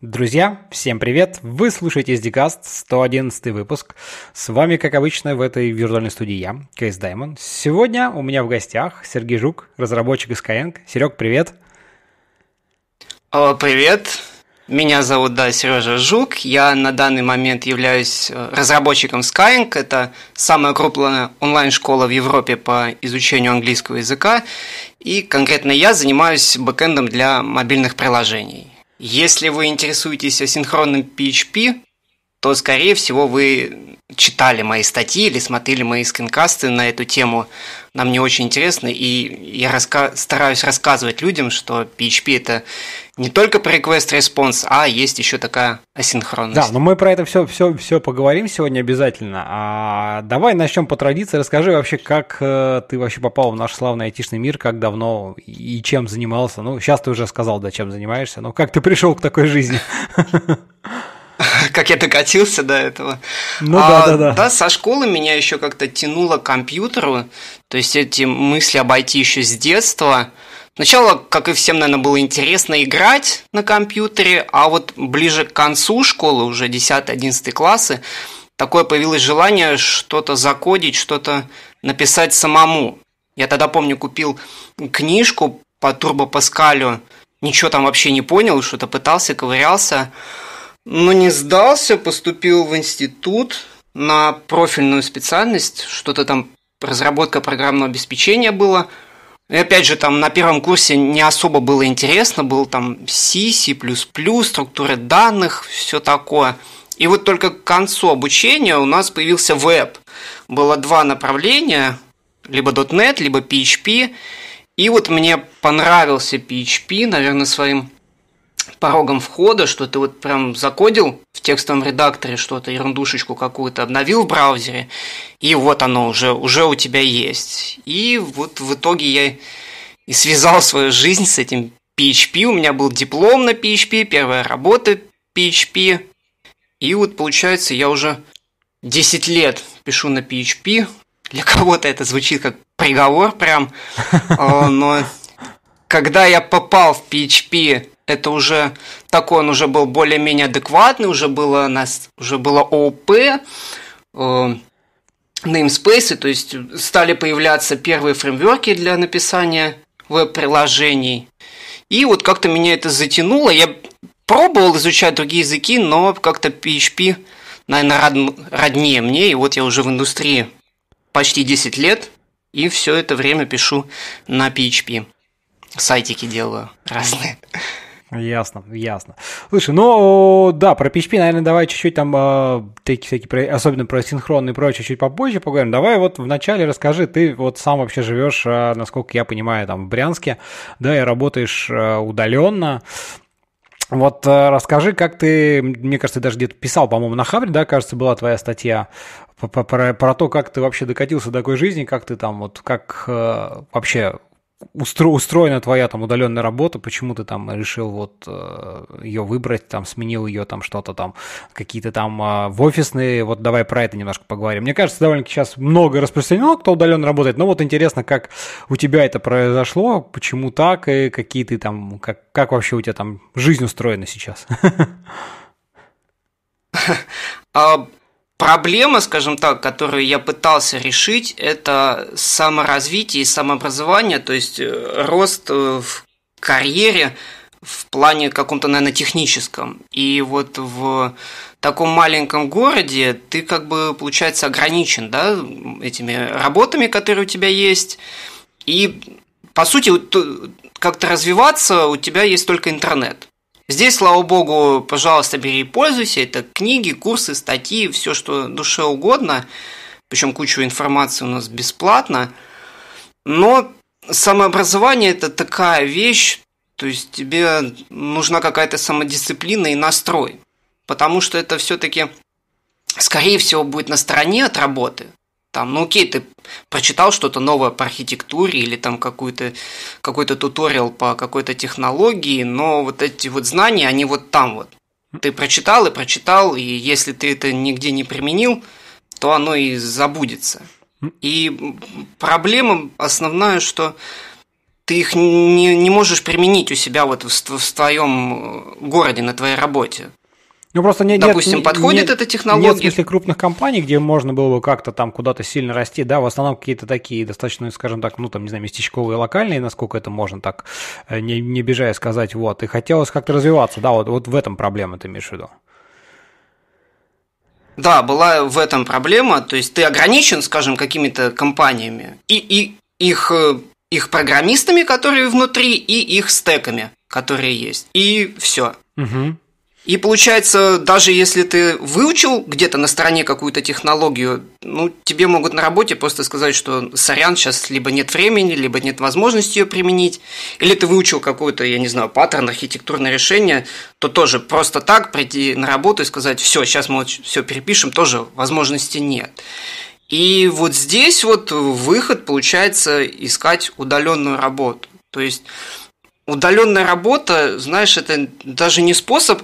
Друзья, всем привет! Вы слушаете SDCast, 111 выпуск. С вами, как обычно, в этой виртуальной студии я, Кейс Даймон. Сегодня у меня в гостях Сергей Жук, разработчик из Skyeng. Серег, привет! О, привет! Меня зовут, да, Сережа Жук. Я на данный момент являюсь э, разработчиком Skyeng. Это самая крупная онлайн-школа в Европе по изучению английского языка. И конкретно я занимаюсь бэкэндом для мобильных приложений. Если вы интересуетесь асинхронным PHP, то, скорее всего, вы читали мои статьи или смотрели мои скринкасты на эту тему. Нам не очень интересно, и я раска- стараюсь рассказывать людям, что PHP это не только про request response, а есть еще такая асинхронность. Да, но мы про это все, все, все поговорим сегодня обязательно. А давай начнем по традиции. Расскажи вообще, как э, ты вообще попал в наш славный айтишный мир, как давно и чем занимался. Ну, сейчас ты уже сказал, да, чем занимаешься, но как ты пришел к такой жизни? как я докатился до этого. Ну а, да, да, да. Да, со школы меня еще как-то тянуло к компьютеру, то есть эти мысли обойти еще с детства. Сначала, как и всем, наверное, было интересно играть на компьютере, а вот ближе к концу школы, уже 10-11 классы, такое появилось желание что-то закодить, что-то написать самому. Я тогда, помню, купил книжку по Турбо Паскалю, ничего там вообще не понял, что-то пытался, ковырялся. Ну, не сдался, поступил в институт на профильную специальность, что-то там разработка программного обеспечения было. И опять же, там на первом курсе не особо было интересно, был там C, C++, структуры данных, все такое. И вот только к концу обучения у нас появился веб. Было два направления, либо .NET, либо PHP. И вот мне понравился PHP, наверное, своим порогом входа, что ты вот прям закодил в текстовом редакторе что-то, ерундушечку какую-то, обновил в браузере, и вот оно уже, уже у тебя есть. И вот в итоге я и связал свою жизнь с этим PHP. У меня был диплом на PHP, первая работа PHP. И вот получается, я уже 10 лет пишу на PHP. Для кого-то это звучит как приговор прям, а, но когда я попал в PHP это уже такой он уже был более-менее адекватный, уже было у нас уже было ООП, э, namespace, то есть стали появляться первые фреймворки для написания веб-приложений. И вот как-то меня это затянуло. Я пробовал изучать другие языки, но как-то PHP, наверное, род, роднее мне. И вот я уже в индустрии почти 10 лет, и все это время пишу на PHP. Сайтики делаю разные. Ясно, ясно. Слушай, ну да, про PHP, наверное, давай чуть-чуть там э, такие всякие, особенно про синхронные и прочее, чуть попозже поговорим. Давай вот вначале расскажи, ты вот сам вообще живешь, а, насколько я понимаю, там в Брянске, да, и работаешь а, удаленно. Вот расскажи, как ты, мне кажется, даже где-то писал, по-моему, на Хабре, да, кажется, была твоя статья про, про, про то, как ты вообще докатился до такой жизни, как ты там вот, как э, вообще устро, устроена твоя там удаленная работа, почему ты там решил вот э, ее выбрать, там сменил ее там что-то там, какие-то там а, в офисные, вот давай про это немножко поговорим. Мне кажется, довольно-таки сейчас много распространено, кто удаленно работает, но вот интересно, как у тебя это произошло, почему так и какие ты там, как, как вообще у тебя там жизнь устроена сейчас? А, Проблема, скажем так, которую я пытался решить, это саморазвитие и самообразование, то есть э, рост э, в карьере в плане каком-то, наверное, техническом. И вот в таком маленьком городе ты как бы, получается, ограничен да, этими работами, которые у тебя есть. И, по сути, э, как-то развиваться у тебя есть только интернет. Здесь, слава богу, пожалуйста, бери и пользуйся. Это книги, курсы, статьи, все, что душе угодно. Причем кучу информации у нас бесплатно. Но самообразование – это такая вещь, то есть тебе нужна какая-то самодисциплина и настрой. Потому что это все-таки, скорее всего, будет на стороне от работы. Там, ну окей, ты прочитал что-то новое по архитектуре или там какой-то какой-то туториал по какой-то технологии, но вот эти вот знания, они вот там вот. Ты прочитал и прочитал, и если ты это нигде не применил, то оно и забудется. И проблема основная, что ты их не, не можешь применить у себя вот в, в, в твоем э, городе, на твоей работе. Ну, просто не, Допустим, нет, подходит нет, эта технология. Нет, в смысле, крупных компаний, где можно было бы как-то там куда-то сильно расти, да, в основном какие-то такие достаточно, скажем так, ну, там, не знаю, местечковые, локальные, насколько это можно так, э, не, не бежая сказать, вот, и хотелось как-то развиваться, да, вот, вот в этом проблема ты имеешь в виду. Да, была в этом проблема, то есть ты ограничен, скажем, какими-то компаниями, и, и их, э, их программистами, которые внутри, и их стеками, которые есть, и все. Угу. И получается, даже если ты выучил где-то на стороне какую-то технологию, ну, тебе могут на работе просто сказать, что сорян, сейчас либо нет времени, либо нет возможности ее применить, или ты выучил какой-то, я не знаю, паттерн, архитектурное решение, то тоже просто так прийти на работу и сказать, все, сейчас мы все перепишем, тоже возможности нет. И вот здесь вот выход получается искать удаленную работу. То есть удаленная работа, знаешь, это даже не способ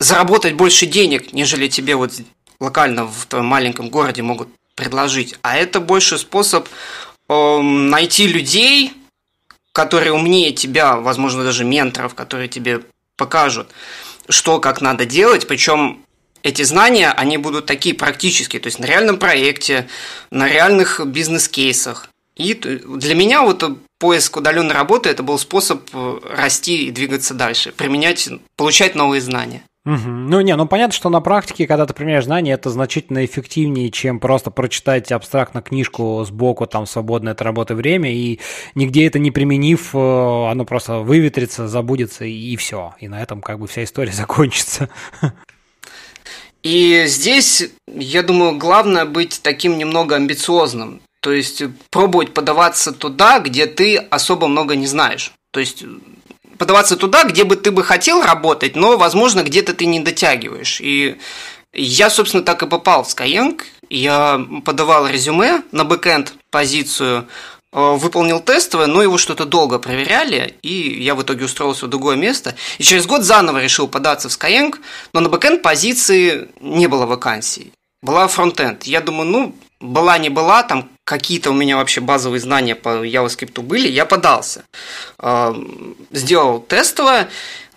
заработать больше денег, нежели тебе вот локально в твоем маленьком городе могут предложить. А это больше способ э, найти людей, которые умнее тебя, возможно, даже менторов, которые тебе покажут, что как надо делать. Причем эти знания, они будут такие практические, то есть на реальном проекте, на реальных бизнес-кейсах. И для меня вот поиск удаленной работы это был способ э, расти и двигаться дальше, применять, получать новые знания. Угу. Ну, не, ну понятно, что на практике, когда ты применяешь знания, это значительно эффективнее, чем просто прочитать абстрактно книжку сбоку, там, свободное от работы время, и нигде это не применив, э, оно просто выветрится, забудется, и все. И на этом как бы вся история закончится. И здесь, я думаю, главное быть таким немного амбициозным. То есть пробовать подаваться туда, где ты особо много не знаешь. То есть подаваться туда, где бы ты бы хотел работать, но, возможно, где-то ты не дотягиваешь. И я, собственно, так и попал в Skyeng. Я подавал резюме на бэкенд позицию, э, выполнил тестовое, но его что-то долго проверяли, и я в итоге устроился в другое место. И через год заново решил податься в Skyeng, но на бэкенд позиции не было вакансий. Была фронтенд. Я думаю, ну, была не была, там какие-то у меня вообще базовые знания по JavaScript были, я подался. Эм, сделал тестовое,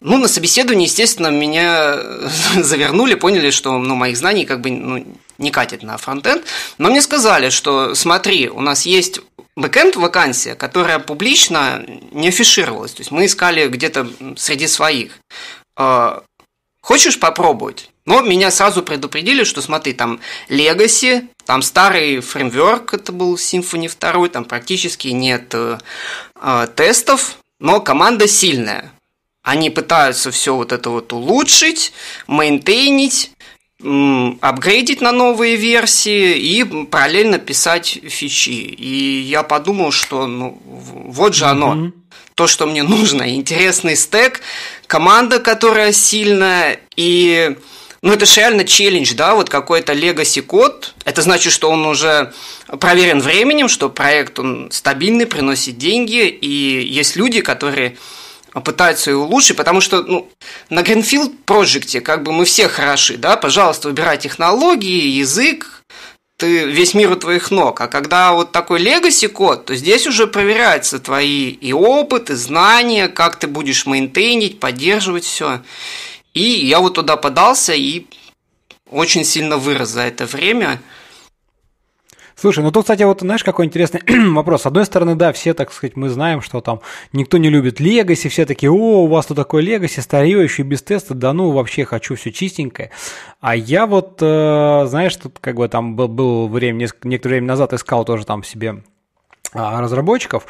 ну, на собеседовании, естественно, меня завернули, поняли, что ну, моих знаний как бы ну, не катит на фронтенд. Но мне сказали, что смотри, у нас есть бэкенд вакансия, которая публично не афишировалась. То есть мы искали где-то среди своих. Э, Хочешь попробовать? Но ну, меня сразу предупредили, что смотри, там Legacy, там старый фреймворк, это был Symfony 2, там практически нет э, э, тестов, но команда сильная. Они пытаются все вот это вот улучшить, мейнтейнить, апгрейдить на новые версии и параллельно писать фичи. И я подумал, что ну, вот же оно. Mm-hmm то, что мне нужно. Интересный стек, команда, которая сильная, и ну, это же реально челлендж, да, вот какой-то legacy код. Это значит, что он уже проверен временем, что проект, он стабильный, приносит деньги, и есть люди, которые пытаются его улучшить, потому что ну, на Greenfield Project как бы мы все хороши, да, пожалуйста, выбирай технологии, язык, ты весь мир у твоих ног. А когда вот такой legacy код, то здесь уже проверяются твои и опыт, и знания, как ты будешь мейнтейнить, поддерживать все. И я вот туда подался и очень сильно вырос за это время. Слушай, ну тут, кстати, вот знаешь, какой интересный вопрос. С одной стороны, да, все, так сказать, мы знаем, что там никто не любит Легаси, все такие, о, у вас тут такое Легаси, старье еще без теста, да ну, вообще хочу все чистенькое. А я вот, э, знаешь, тут как бы там был, был время, несколько, некоторое время назад искал тоже там себе а, разработчиков,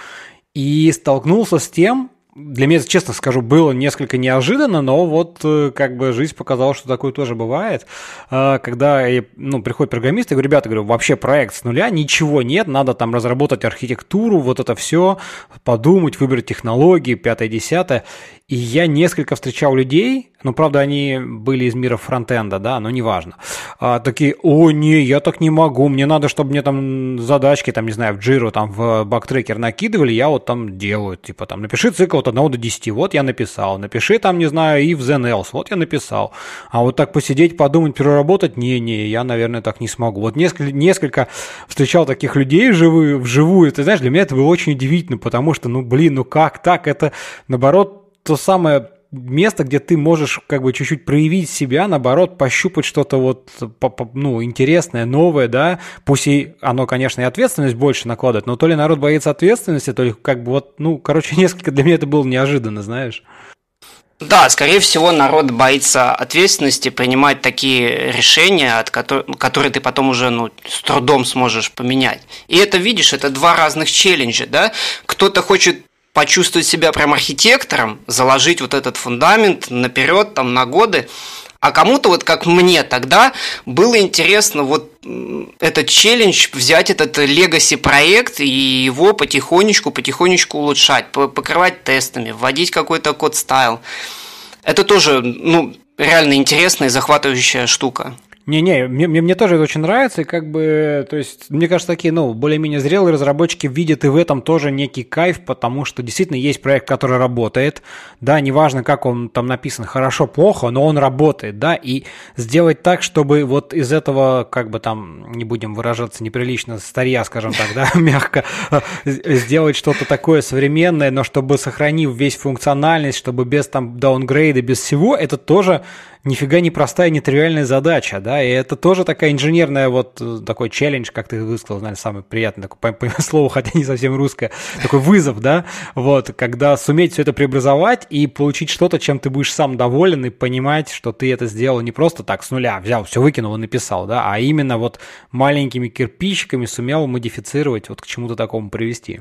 и столкнулся с тем, для меня, честно скажу, было несколько неожиданно, но вот э, как бы жизнь показала, что такое тоже бывает. Э, когда ну, приходит программист, я говорю, ребята, говорю, вообще проект с нуля, ничего нет, надо там разработать архитектуру, вот это все, подумать, выбрать технологии, пятое, десятое. И я несколько встречал людей, ну, правда, они были из мира фронтенда, да, но неважно. А, такие, о, не, я так не могу, мне надо, чтобы мне там задачки, там, не знаю, в Jira, там, в бактрекер накидывали, я вот там делаю, типа, там, напиши цикл от 1 до 10, вот я написал, напиши там, не знаю, и в Zen Else, вот я написал. А вот так посидеть, подумать, переработать, не-не, я, наверное, так не смогу. Вот несколько, несколько встречал таких людей вживую, вживую, ты знаешь, для меня это было очень удивительно, потому что, ну, блин, ну как так, это, наоборот, то самое место, где ты можешь как бы чуть-чуть проявить себя, наоборот, пощупать что-то вот, ну, интересное, новое, да, пусть и оно, конечно, и ответственность больше накладывает, но то ли народ боится ответственности, то ли как бы вот, ну, короче, несколько для меня это было неожиданно, знаешь. Да, скорее всего, народ боится ответственности принимать такие решения, от которых, которые ты потом уже ну, с трудом сможешь поменять. И это, видишь, это два разных челленджа. Да? Кто-то хочет почувствовать себя прям архитектором, заложить вот этот фундамент наперед, там, на годы. А кому-то, вот как мне тогда, было интересно вот этот челлендж, взять этот легаси проект и его потихонечку, потихонечку улучшать, покрывать тестами, вводить какой-то код стайл. Это тоже, ну, реально интересная и захватывающая штука. Не-не, мне, мне, мне тоже это очень нравится, и как бы, то есть, мне кажется, такие, ну, более-менее зрелые разработчики видят и в этом тоже некий кайф, потому что действительно есть проект, который работает, да, неважно, как он там написан, хорошо, плохо, но он работает, да, и сделать так, чтобы вот из этого, как бы там, не будем выражаться неприлично, старья, скажем так, да, мягко, э, э, сделать что-то такое современное, но чтобы сохранив весь функциональность, чтобы без там даунгрейда, без всего, это тоже нифига не простая, не тривиальная задача, да, и это тоже такая инженерная вот э, такой челлендж, как ты высказал, наверное, самый приятный такой, по, слову, хотя не совсем русское, такой вызов, да, вот, когда суметь все это преобразовать и получить что-то, чем ты будешь сам доволен и понимать, что ты это сделал не просто так с нуля, взял, все выкинул и написал, да, а именно вот маленькими кирпичиками сумел модифицировать, вот к чему-то такому привести.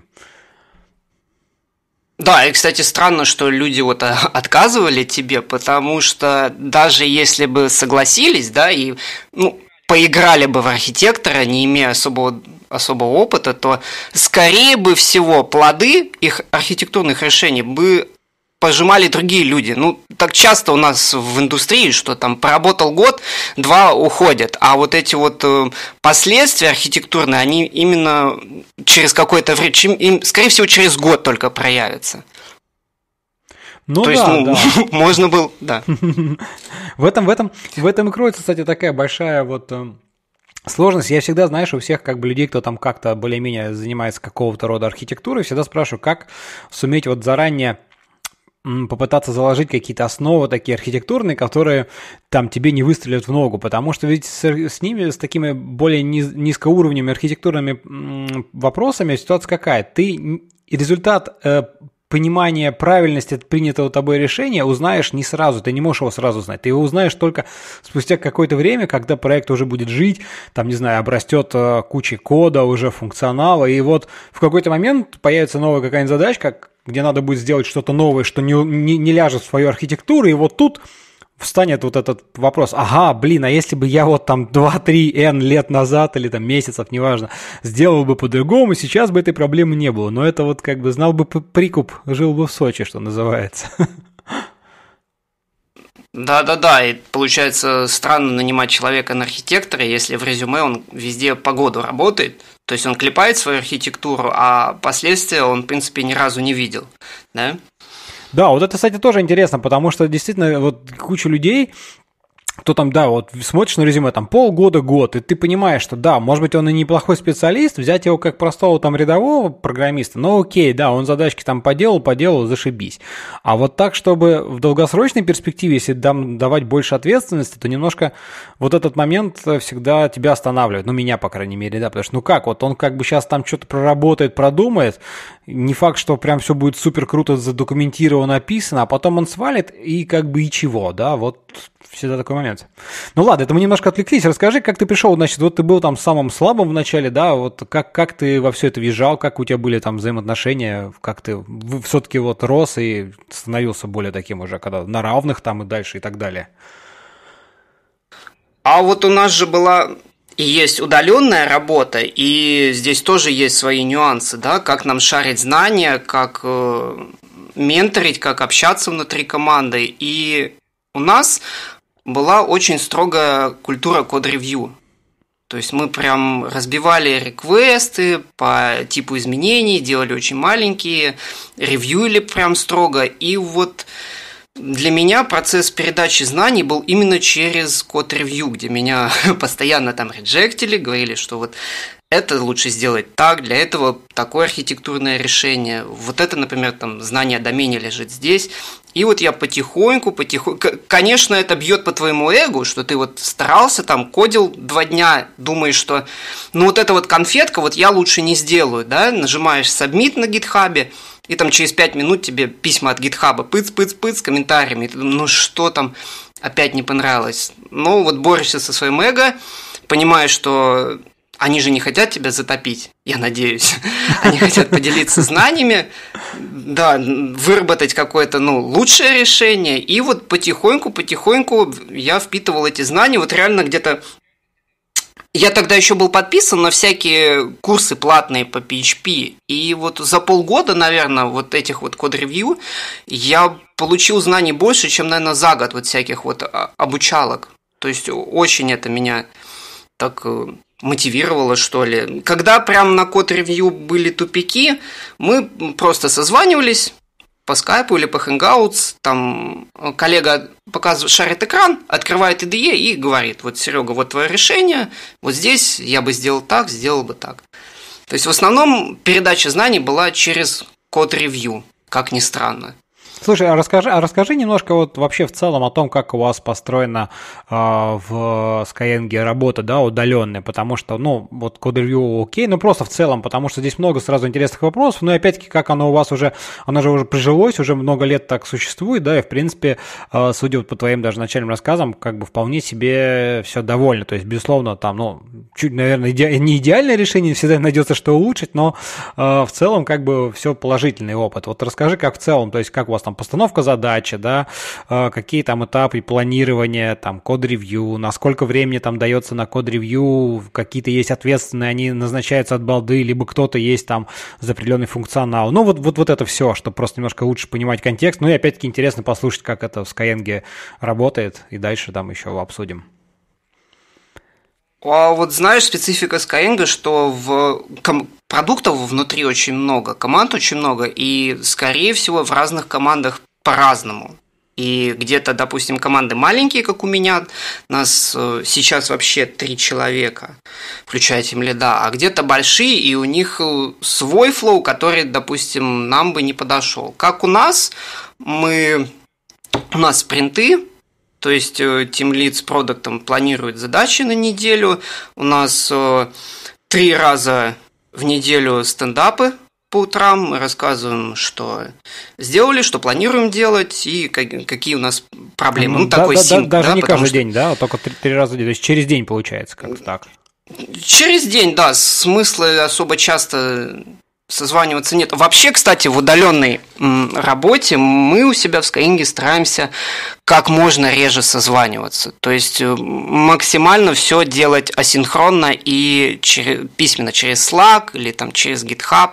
Да, и, кстати, странно, что люди вот э, отказывали тебе, потому что даже если бы согласились, да, и, ну, поиграли бы в архитектора, не имея особого особого опыта, то скорее бы всего плоды их архитектурных решений бы пожимали другие люди. Ну, так часто у нас в индустрии, что там поработал год, два уходят. А вот эти вот э, последствия архитектурные, они именно через какое-то время, им, скорее всего, через год только проявятся. Ну, То да, есть, ну, да. можно было, да. в, этом, в, этом, в этом и кроется, кстати, такая большая вот э, Сложность, я всегда, знаешь, у всех как бы людей, кто там как-то более-менее занимается какого-то рода архитектурой, всегда спрашиваю, как суметь вот заранее попытаться заложить какие-то основы такие архитектурные, которые там тебе не выстрелят в ногу, потому что ведь с, с ними, с такими более низ, низкоуровневыми архитектурными вопросами ситуация какая? Ты результат э, понимание правильности принятого тобой решения узнаешь не сразу, ты не можешь его сразу знать Ты его узнаешь только спустя какое-то время, когда проект уже будет жить, там, не знаю, обрастет э, кучей кода, уже функционала, и вот в какой-то момент появится новая какая-нибудь задачка, где надо будет сделать что-то новое, что не, не, не ляжет в свою архитектуру, и вот тут встанет вот этот вопрос, ага, блин, а если бы я вот там 2-3 N лет назад или там месяцев, неважно, сделал бы по-другому, сейчас бы этой проблемы не было. Но это вот как бы знал бы прикуп, жил бы в Сочи, что называется. Да-да-да, и получается странно нанимать человека на архитектора, если в резюме он везде по году работает, то есть он клепает свою архитектуру, а последствия он, в принципе, ни разу не видел, да? Да, вот это, кстати, тоже интересно, потому что действительно вот куча людей, кто там, да, вот смотришь на резюме, там полгода, год, и ты понимаешь, что да, может быть, он и неплохой специалист, взять его как простого там рядового программиста, ну окей, да, он задачки там поделал, поделал, зашибись. А вот так, чтобы в долгосрочной перспективе, если там давать больше ответственности, то немножко вот этот момент всегда тебя останавливает, ну меня, по крайней мере, да, потому что ну как, вот он как бы сейчас там что-то проработает, продумает, не факт, что прям все будет супер круто задокументировано, описано, а потом он свалит и как бы и чего, да, вот всегда такой момент. Ну ладно, это мы немножко отвлеклись. Расскажи, как ты пришел, значит, вот ты был там самым слабым в начале, да, вот как, как ты во все это въезжал, как у тебя были там взаимоотношения, как ты все-таки вот рос и становился более таким уже, когда на равных там и дальше и так далее. А вот у нас же была и есть удаленная работа, и здесь тоже есть свои нюансы, да, как нам шарить знания, как э, менторить, как общаться внутри команды. И у нас была очень строгая культура код-ревью. То есть мы прям разбивали реквесты по типу изменений, делали очень маленькие, ревьюили прям строго. И вот э, для меня процесс передачи знаний был именно через код-ревью, где меня постоянно там реджектили, говорили, что вот это лучше сделать так, для этого такое архитектурное решение. Вот это, например, там знание о домене лежит здесь. И вот я потихоньку, потихоньку... Конечно, это бьет по твоему эго, что ты вот старался, там, кодил два дня, думаешь, что ну вот эта вот конфетка, вот я лучше не сделаю, да, нажимаешь submit на гитхабе, и там через 5 минут тебе письма от гитхаба пыц-пыц-пыц с комментариями, и ты думаешь, ну что там опять не понравилось. Ну вот борешься со своим эго, понимаешь, что они же не хотят тебя затопить, я надеюсь. Они хотят поделиться знаниями, да, выработать какое-то, ну, лучшее решение. И вот потихоньку, потихоньку я впитывал эти знания. Вот реально где-то я тогда еще был подписан на всякие курсы платные по PHP. И вот за полгода, наверное, вот этих вот код-ревью я получил знаний больше, чем, наверное, за год вот всяких вот а, обучалок. То есть очень это меня так э, мотивировало, что ли. Когда прям на код-ревью были тупики, мы просто созванивались, по скайпу или по Hangouts, там э, коллега показывает, шарит экран, открывает IDE и говорит, вот, Серега, вот твое решение, вот здесь я бы сделал так, сделал бы так. То есть, в основном, передача знаний была через код-ревью, как ни странно. Слушай, а расскажи, а расскажи немножко вот вообще в целом о том, как у вас построена э, в Skyeng работа, да, удаленная, потому что, ну, вот к окей, ну просто в целом, потому что здесь много сразу интересных вопросов, но и опять-таки, как оно у вас уже, оно же уже прижилось, уже много лет так существует, да, и в принципе, э, судя вот по твоим даже начальным рассказам, как бы вполне себе все довольно, то есть, безусловно, там, ну, чуть, наверное, иде- не идеальное решение, всегда найдется, что улучшить, но э, в целом, как бы, все положительный опыт. Вот расскажи, как в целом, то есть, как у вас там там постановка задачи, да, э, какие там этапы планирования, там код-ревью, насколько времени там дается на код-ревью, какие-то есть ответственные, они назначаются от балды, либо кто-то есть там за определенный функционал. Ну, вот, вот, вот это все, чтобы просто немножко лучше понимать контекст. Ну и опять-таки интересно послушать, как это в Skyeng работает, и дальше там еще обсудим. А вот знаешь, специфика Skyeng, что в ком- продуктов внутри очень много, команд очень много, и, скорее всего, в разных командах по-разному. И где-то, допустим, команды маленькие, как у меня, нас э, сейчас вообще три человека, включая тем лида, а где-то большие, и у них э, свой флоу, который, допустим, нам бы не подошел. Как у нас, мы у нас спринты, то есть э, Team Lead с продуктом планирует задачи на неделю. У нас э, три раза в неделю стендапы по утрам. Мы рассказываем, что сделали, что планируем делать и какие у нас проблемы. Ну, да, такой да, синг, да, даже да, не каждый что... день, да, только три, три раза в день. То есть через день получается как-то так. Через день, да, смысла особо часто созваниваться нет. Вообще, кстати, в удаленной работе мы у себя в Skyeng стараемся как можно реже созваниваться. То есть э, максимально все делать асинхронно и через, письменно через Slack или там через GitHub.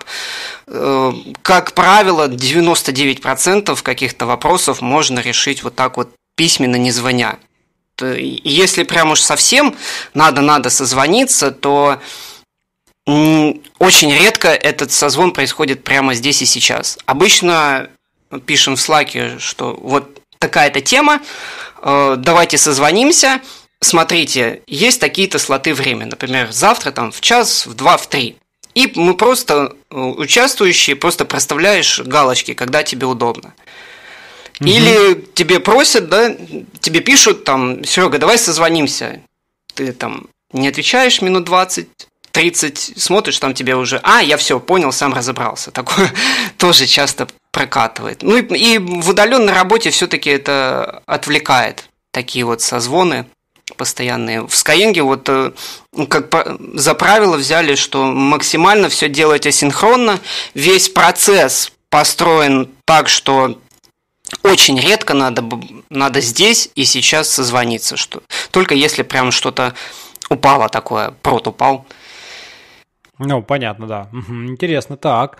Э, как правило, 99% каких-то вопросов можно решить вот так вот письменно, не звоня. Если прям уж совсем надо-надо созвониться, то очень редко этот созвон происходит прямо здесь и сейчас. Обычно э, пишем в слаке что вот такая-то тема, э, давайте созвонимся, смотрите, есть такие-то слоты времени, например, завтра там в час, в два, в три. И мы просто, э, участвующие, просто проставляешь галочки, когда тебе удобно. Угу. Или тебе просят, да, тебе пишут там, Серега, давай созвонимся. Ты там не отвечаешь минут 20, 30 смотришь, там тебе уже, а, я все понял, сам разобрался. Такое тоже часто прокатывает. Ну и, и в удаленной работе все-таки это отвлекает. Такие вот созвоны постоянные. В Skyeng вот э, ну, как за правило взяли, что максимально все делать асинхронно. Весь процесс построен так, что очень редко надо, надо здесь и сейчас созвониться. Что, только если прям что-то упало такое, прот упал – ну, понятно, да. Угу, интересно, так.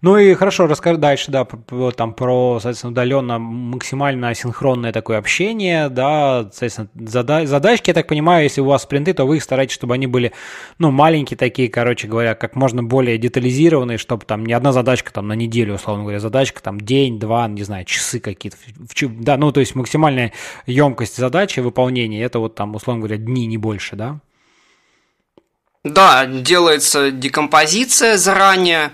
Ну и хорошо, расскажи дальше, да, там про, соответственно, удаленно максимально синхронное такое общение, да, соответственно, зада- задачки, я так понимаю, если у вас спринты, то вы их стараетесь, чтобы они были, ну, маленькие такие, короче говоря, как можно более детализированные, чтобы там не одна задачка там на неделю, условно говоря, задачка там день, два, не знаю, часы какие-то, да, ну, то есть максимальная емкость задачи, выполнения, это вот там, условно говоря, дни, не больше, да? Да, делается декомпозиция заранее.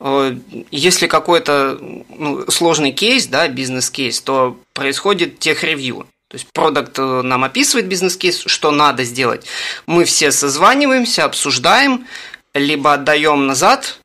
Э, если какой-то ну, сложный кейс, да, бизнес-кейс, то происходит тех-ревью. То есть продукт э, нам описывает бизнес-кейс, что надо сделать. Мы все созваниваемся, обсуждаем, либо отдаем назад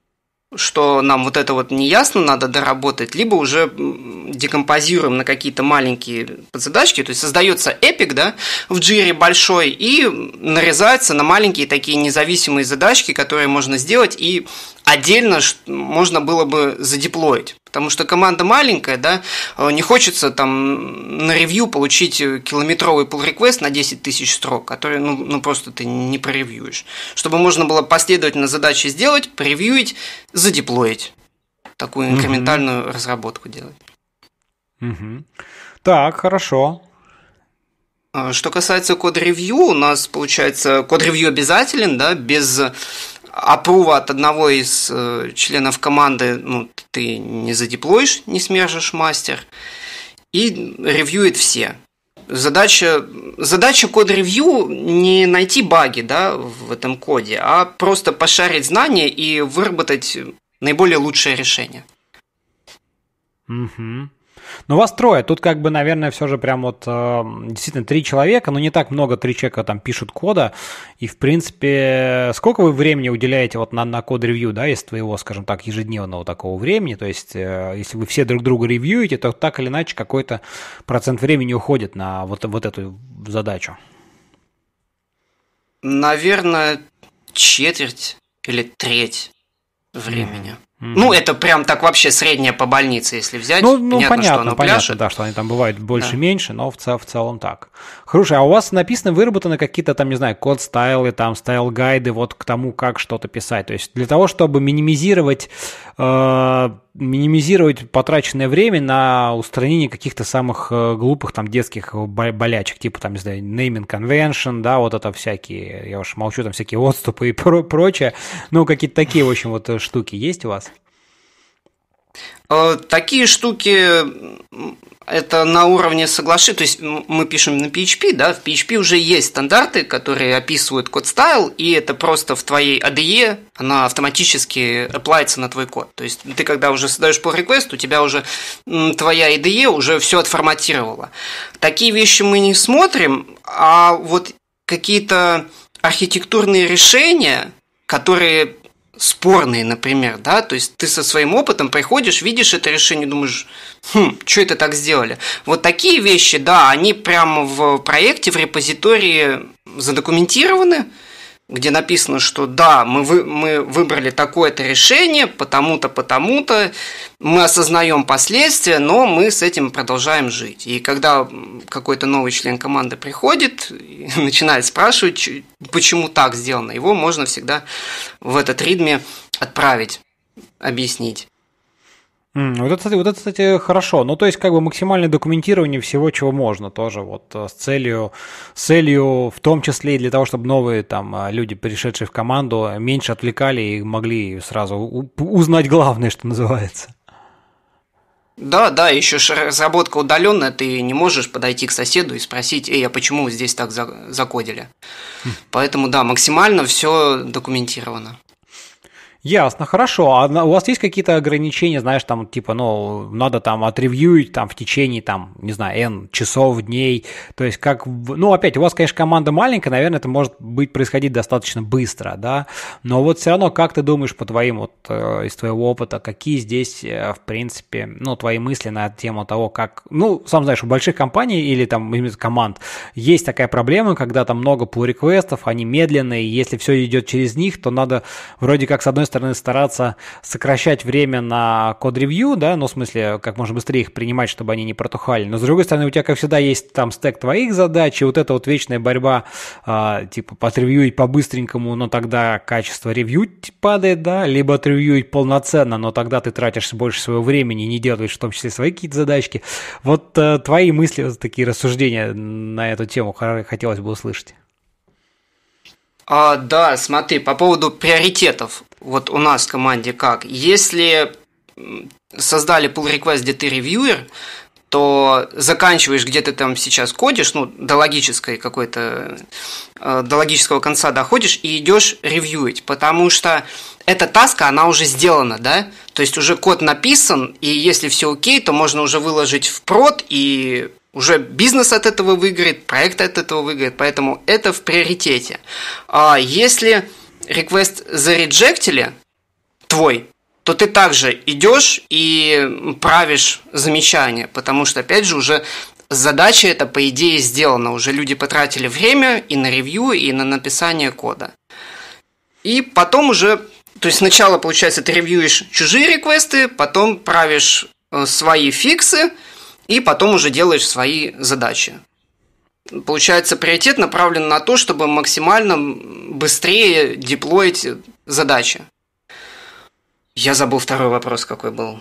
что нам вот это вот неясно, надо доработать, либо уже декомпозируем на какие-то маленькие подзадачки, то есть создается эпик, да, в джире большой и нарезается на маленькие такие независимые задачки, которые можно сделать и отдельно можно было бы задеплоить потому что команда маленькая, да, э, не хочется там на ревью получить э, километровый pull request на 10 тысяч строк, которые, ну, ну, просто ты не проревьюешь. Чтобы можно было последовательно задачи сделать, превьюить, задеплоить. Такую инкрементальную mm-hmm. разработку делать. Mm-hmm. Так, хорошо. А что касается код-ревью, у нас получается код-ревью обязателен, да, без апрува от одного из э, членов команды ну, ты не задеплоишь, не смержишь мастер, и ревьюет все. Задача, задача код-ревью не найти баги да, в этом коде, а просто пошарить знания и выработать наиболее лучшее решение. Угу. Ну, вас трое. Тут, как бы, наверное, все же прям вот эм, действительно три человека, но не так много три человека там пишут кода. И, в принципе, сколько вы времени уделяете вот на, на код-ревью, да, из твоего, скажем так, ежедневного такого времени? То есть, э, если вы все друг друга ревьюете, то так или иначе какой-то процент времени уходит на вот, вот эту задачу. Наверное, четверть или треть времени. mm Mm-hmm. Ну, это прям так вообще средняя по больнице, если взять. Ну, ну понятно, понятно, что оно понятно пляшет. да, что они там бывают больше-меньше, да. но в, цел, в целом так. Хорошо, а у вас написано, выработаны какие-то там, не знаю, код-стайлы, там, стайл-гайды вот к тому, как что-то писать. То есть для того, чтобы минимизировать, э, минимизировать потраченное время на устранение каких-то самых э, глупых там детских болячек, типа там, не знаю, naming convention, да, вот это всякие, я уж молчу, там всякие отступы и про- прочее. Ну, какие-то такие, в общем, вот э, штуки есть у вас? Э, такие штуки это на уровне соглаши, то есть мы пишем на PHP, да, в PHP уже есть стандарты, которые описывают код стайл, и это просто в твоей ADE, она автоматически оплается на твой код. То есть ты когда уже создаешь pull request, у тебя уже твоя IDE уже все отформатировала. Такие вещи мы не смотрим, а вот какие-то архитектурные решения, которые спорные, например, да, то есть ты со своим опытом приходишь, видишь это решение, думаешь, хм, что это так сделали? Вот такие вещи, да, они прямо в проекте, в репозитории задокументированы, где написано, что да, мы, вы, мы выбрали такое-то решение, потому-то, потому-то, мы осознаем последствия, но мы с этим продолжаем жить. И когда какой-то новый член команды приходит и начинает спрашивать, почему так сделано, его можно всегда в этот ритме отправить, объяснить. Вот это, вот это, кстати, хорошо. Ну, то есть, как бы максимальное документирование всего, чего можно тоже, вот э, с целью, с целью в том числе и для того, чтобы новые там э, люди, пришедшие в команду, меньше отвлекали и могли сразу узнать главное, что называется. Да, да, еще разработка удаленная, ты не можешь подойти к соседу и спросить, эй, а почему здесь так закодили? Хм. Поэтому, да, максимально все документировано. Ясно, хорошо. А у вас есть какие-то ограничения, знаешь, там, типа, ну, надо там отревьюить там в течение, там, не знаю, N часов, дней. То есть как, ну, опять, у вас, конечно, команда маленькая, наверное, это может быть происходить достаточно быстро, да. Но вот все равно, как ты думаешь по твоим, вот, э, из твоего опыта, какие здесь, э, в принципе, ну, твои мысли на тему того, как, ну, сам знаешь, у больших компаний или там команд есть такая проблема, когда там много pull-реквестов, они медленные, если все идет через них, то надо вроде как с одной стороны, стараться сокращать время на код-ревью, да, ну, в смысле, как можно быстрее их принимать, чтобы они не протухали. Но, с другой стороны, у тебя, как всегда, есть там стек твоих задач, и вот эта вот вечная борьба, э, типа, подревьюить по-быстренькому, но тогда качество ревью падает, да, либо отревьюить полноценно, но тогда ты тратишь больше своего времени и не делаешь в том числе свои какие-то задачки. Вот э, твои мысли, вот такие рассуждения на эту тему хотелось бы услышать. А, да, смотри, по поводу приоритетов. Вот у нас в команде как? Если создали pull request, где ты ревьюер, то заканчиваешь, где ты там сейчас кодишь, ну, до логической какой-то, э, до логического конца доходишь и идешь ревьюить, потому что эта таска, она уже сделана, да, то есть уже код написан, и если все окей, то можно уже выложить в прод и уже бизнес от этого выиграет, проект от этого выиграет, поэтому это в приоритете. А если реквест зареджектили, твой, то ты также идешь и правишь замечание, потому что, опять же, уже задача эта, по идее, сделана. Уже люди потратили время и на ревью, и на написание кода. И потом уже, то есть сначала, получается, ты ревьюешь чужие реквесты, потом правишь э, свои фиксы – и потом уже делаешь свои задачи. Получается, приоритет направлен на то, чтобы максимально быстрее деплоить задачи. Я забыл второй вопрос, какой был.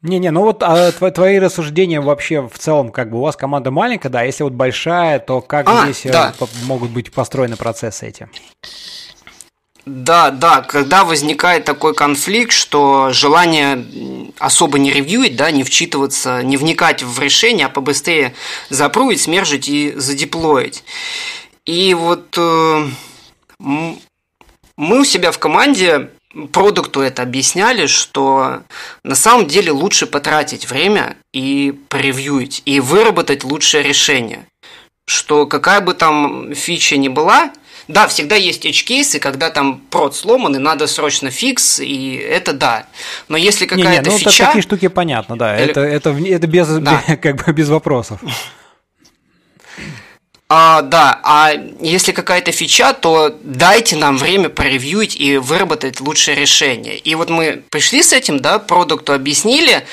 Не-не, ну вот а, тв- твои рассуждения вообще в целом, как бы у вас команда маленькая, да, если вот большая, то как а, здесь э, да. могут быть построены процессы эти? Да, да, когда возникает такой конфликт, что желание особо не ревьюить, да, не вчитываться, не вникать в решение, а побыстрее запруить, смержить и задеплоить. И вот э, мы у себя в команде продукту это объясняли, что на самом деле лучше потратить время и превьюить, и выработать лучшее решение. Что какая бы там фича ни была – да, всегда есть edge-кейсы, когда там прод сломан, и надо срочно фикс, и это да. Но если какая-то не, не, ну, фича... Такие штуки понятно, да, или... это, это, это без, да. как бы без вопросов. А, да, а если какая-то фича, то дайте нам время проревьюить и выработать лучшее решение. И вот мы пришли с этим, да, продукту объяснили,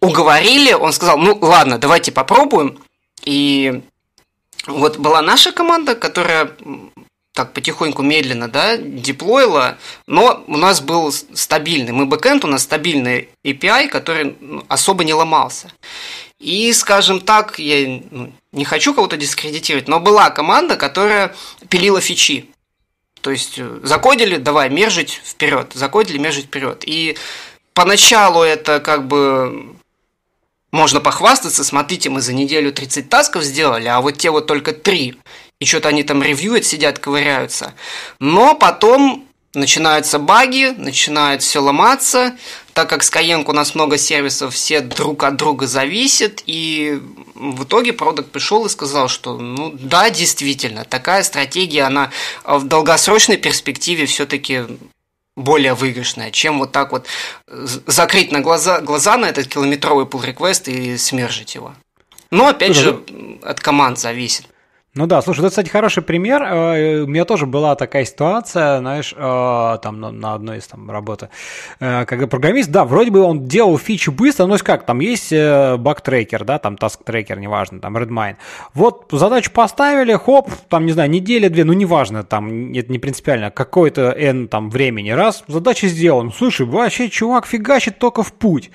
уговорили, он сказал, ну ладно, давайте попробуем. И вот была наша команда, которая так потихоньку, медленно, да, деплоила, но у нас был стабильный, мы бэкэнд, у нас стабильный API, который ну, особо не ломался. И, скажем так, я ну, не хочу кого-то дискредитировать, но была команда, которая пилила фичи. То есть э, закодили, давай, мержить вперед, закодили, мержить вперед. И поначалу это как бы можно похвастаться, смотрите, мы за неделю 30 тасков сделали, а вот те вот только 3 и что-то они там ревьюят, сидят, ковыряются. Но потом начинаются баги, начинает все ломаться, так как Skyeng у нас много сервисов, все друг от друга зависят, и в итоге продукт пришел и сказал, что ну да, действительно, такая стратегия, она в долгосрочной перспективе все-таки более выигрышная, чем вот так вот закрыть на глаза, глаза на этот километровый pull request и смержить его. Но опять угу. же ну от команд зависит. Ну да, слушай, это, кстати, хороший пример. Э, у меня тоже была такая ситуация, знаешь, э, там на одной из там работы, э, когда программист, да, вроде бы он делал фичи быстро, но есть как, там есть баг трекер да, там таск-трекер, неважно, там Redmine. Вот задачу поставили, хоп, там, не знаю, неделя, две, ну, неважно, там, это не принципиально, какое-то N там времени, раз, задача сделана. Слушай, вообще чувак фигачит только в путь.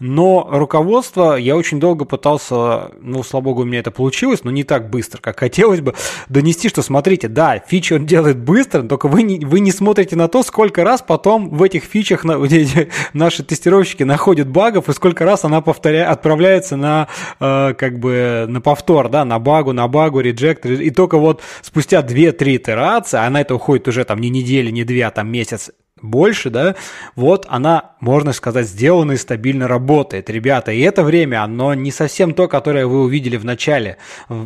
Но руководство я очень долго пытался, ну, слава богу, у меня это получилось, но не так быстро, как хотелось бы, донести, что смотрите, да, фичи он делает быстро, только вы не, вы не смотрите на то, сколько раз потом в этих фичах на, наши тестировщики находят багов и сколько раз она повторя, отправляется на, э, как бы, на повтор, да, на багу, на багу, реджект. И только вот спустя 2-3 итерации, а она это уходит уже там не неделя, не две, а там месяц, больше, да, вот она, можно сказать, сделана и стабильно работает, ребята. И это время, оно не совсем то, которое вы увидели в начале,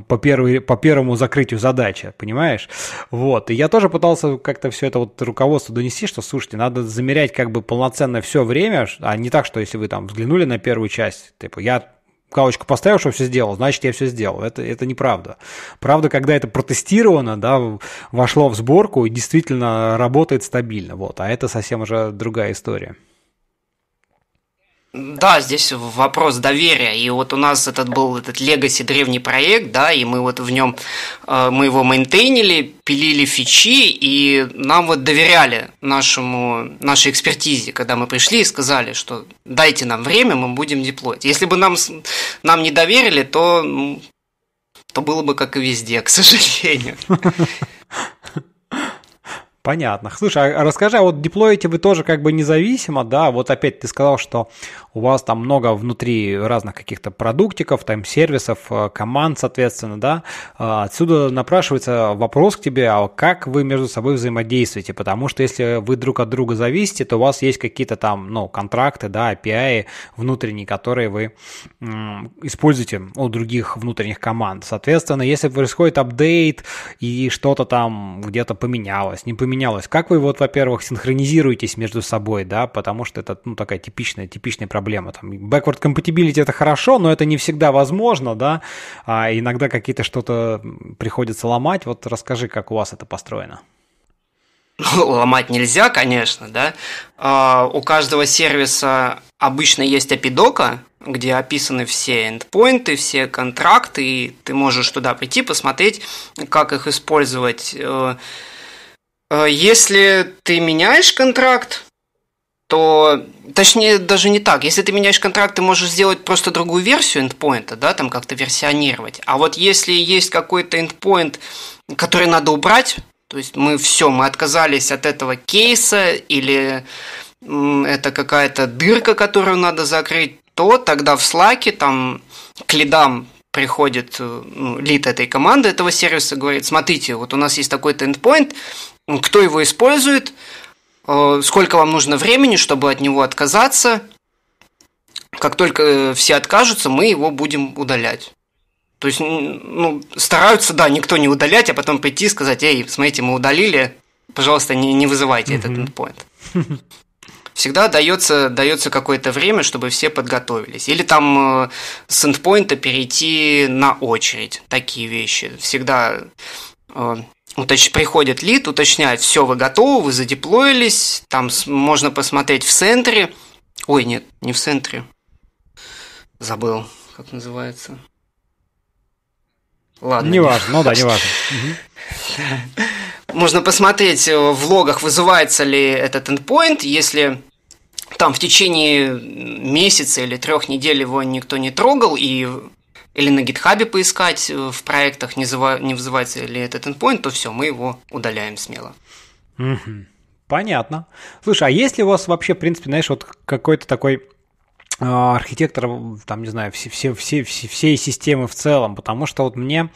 по, первой, по первому закрытию задачи, понимаешь? Вот, и я тоже пытался как-то все это вот руководство донести, что, слушайте, надо замерять как бы полноценно все время, а не так, что если вы там взглянули на первую часть, типа, я галочку поставил, что все сделал, значит, я все сделал. Это, это неправда. Правда, когда это протестировано, да, вошло в сборку и действительно работает стабильно. Вот. А это совсем уже другая история. Да, здесь вопрос доверия. И вот у нас этот был этот легаси древний проект, да, и мы вот в нем, э, мы его мейнтейнили, пилили фичи, и нам вот доверяли нашему, нашей экспертизе, когда мы пришли и сказали, что дайте нам время, мы будем деплоить. Если бы нам, нам не доверили, то, то было бы как и везде, к сожалению. Понятно. Слушай, а, а расскажи, а вот деплоите вы тоже как бы независимо, да? Вот опять ты сказал, что у вас там много внутри разных каких-то продуктиков, там сервисов э, команд, соответственно, да, а, отсюда напрашивается вопрос к тебе, а как вы между собой взаимодействуете, потому что если вы друг от друга зависите, то у вас есть какие-то там, ну, контракты, да, API внутренние, которые вы используете у других внутренних команд. Соответственно, если происходит апдейт и что-то там где-то поменялось, не поменялось, как вы вот, во-первых, синхронизируетесь между собой, да, потому что это, ну, такая типичная, типичная проблема проблема. Там backward compatibility это хорошо, но это не всегда возможно, да. А иногда какие-то что-то приходится ломать. Вот расскажи, как у вас это построено. Ломать нельзя, конечно, да. А, у каждого сервиса обычно есть API-дока, где описаны все эндпоинты, все контракты, и ты можешь туда прийти, посмотреть, как их использовать. Э, э, если ты меняешь контракт, то точнее даже не так. Если ты меняешь контракт, ты можешь сделать просто другую версию эндпоинта, да, там как-то версионировать. А вот если есть какой-то endpoint, который надо убрать, то есть мы все, мы отказались от этого кейса или это какая-то дырка, которую надо закрыть, то тогда в Slack там к лидам приходит э, ну, лид этой команды, этого сервиса, говорит, смотрите, вот у нас есть такой-то endpoint, кто его использует, Э, сколько вам нужно времени, чтобы от него отказаться. Как только э, все откажутся, мы его будем удалять. То есть, ну, стараются, да, никто не удалять, а потом прийти и сказать, эй, смотрите, мы удалили, пожалуйста, не, не вызывайте mm-hmm. этот endpoint. Всегда дается, дается какое-то время, чтобы все подготовились. Или там э, с эндпоинта перейти на очередь. Такие вещи. Всегда уточ... приходит лид, уточняет, все, вы готовы, вы задеплоились, там можно посмотреть в центре. Ой, нет, не в центре. Забыл, как называется. Ладно. Не важно, ну да, не важно. Можно посмотреть э, в логах, вызывается ли этот endpoint, если там в течение месяца или трех недель его никто не трогал, и или на гитхабе поискать э, в проектах, не, зава... не вызывается ли этот endpoint, то все, мы его удаляем смело. Понятно. Слушай, а если у вас вообще, в принципе, знаешь, вот какой-то такой Э, архитектора, там, не знаю, все, все, все, все, всей системы в целом, потому что вот мне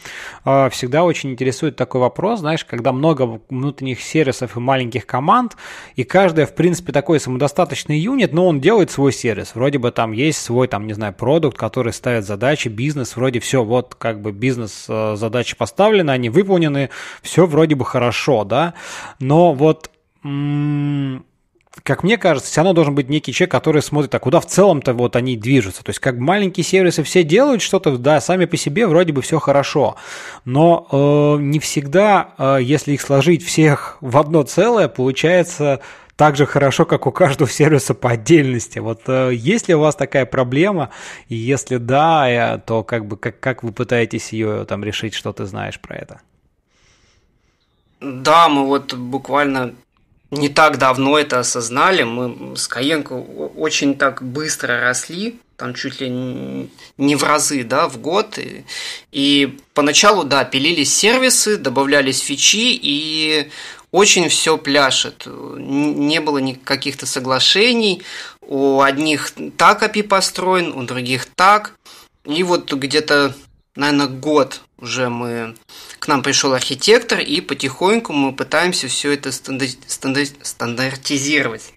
э, всегда очень интересует такой вопрос, знаешь, когда много внутренних сервисов и маленьких команд, и каждая, в принципе, такой самодостаточный юнит, но он делает свой сервис, вроде бы там есть свой, там, не знаю, продукт, который ставит задачи, бизнес, вроде все, вот, как бы бизнес э, задачи поставлены, они выполнены, все вроде бы хорошо, да, но вот м- как мне кажется, все равно должен быть некий человек, который смотрит, а куда в целом-то вот они движутся. То есть как маленькие сервисы все делают что-то, да, сами по себе вроде бы все хорошо, но э, не всегда, э, если их сложить всех в одно целое, получается так же хорошо, как у каждого сервиса по отдельности. Вот э, есть ли у вас такая проблема? И если да, э, то как бы как, как вы пытаетесь ее там решить, что ты знаешь про это? Да, мы вот буквально не так давно это осознали. Мы с Каенко очень так быстро росли, там чуть ли не в разы, да, в год. И, и поначалу, да, пилились сервисы, добавлялись фичи, и очень все пляшет. Не было никаких-то соглашений. У одних так API построен, у других так. И вот где-то, наверное, год уже мы к нам пришел архитектор, и потихоньку мы пытаемся все это стандар... Стандар... стандартизировать.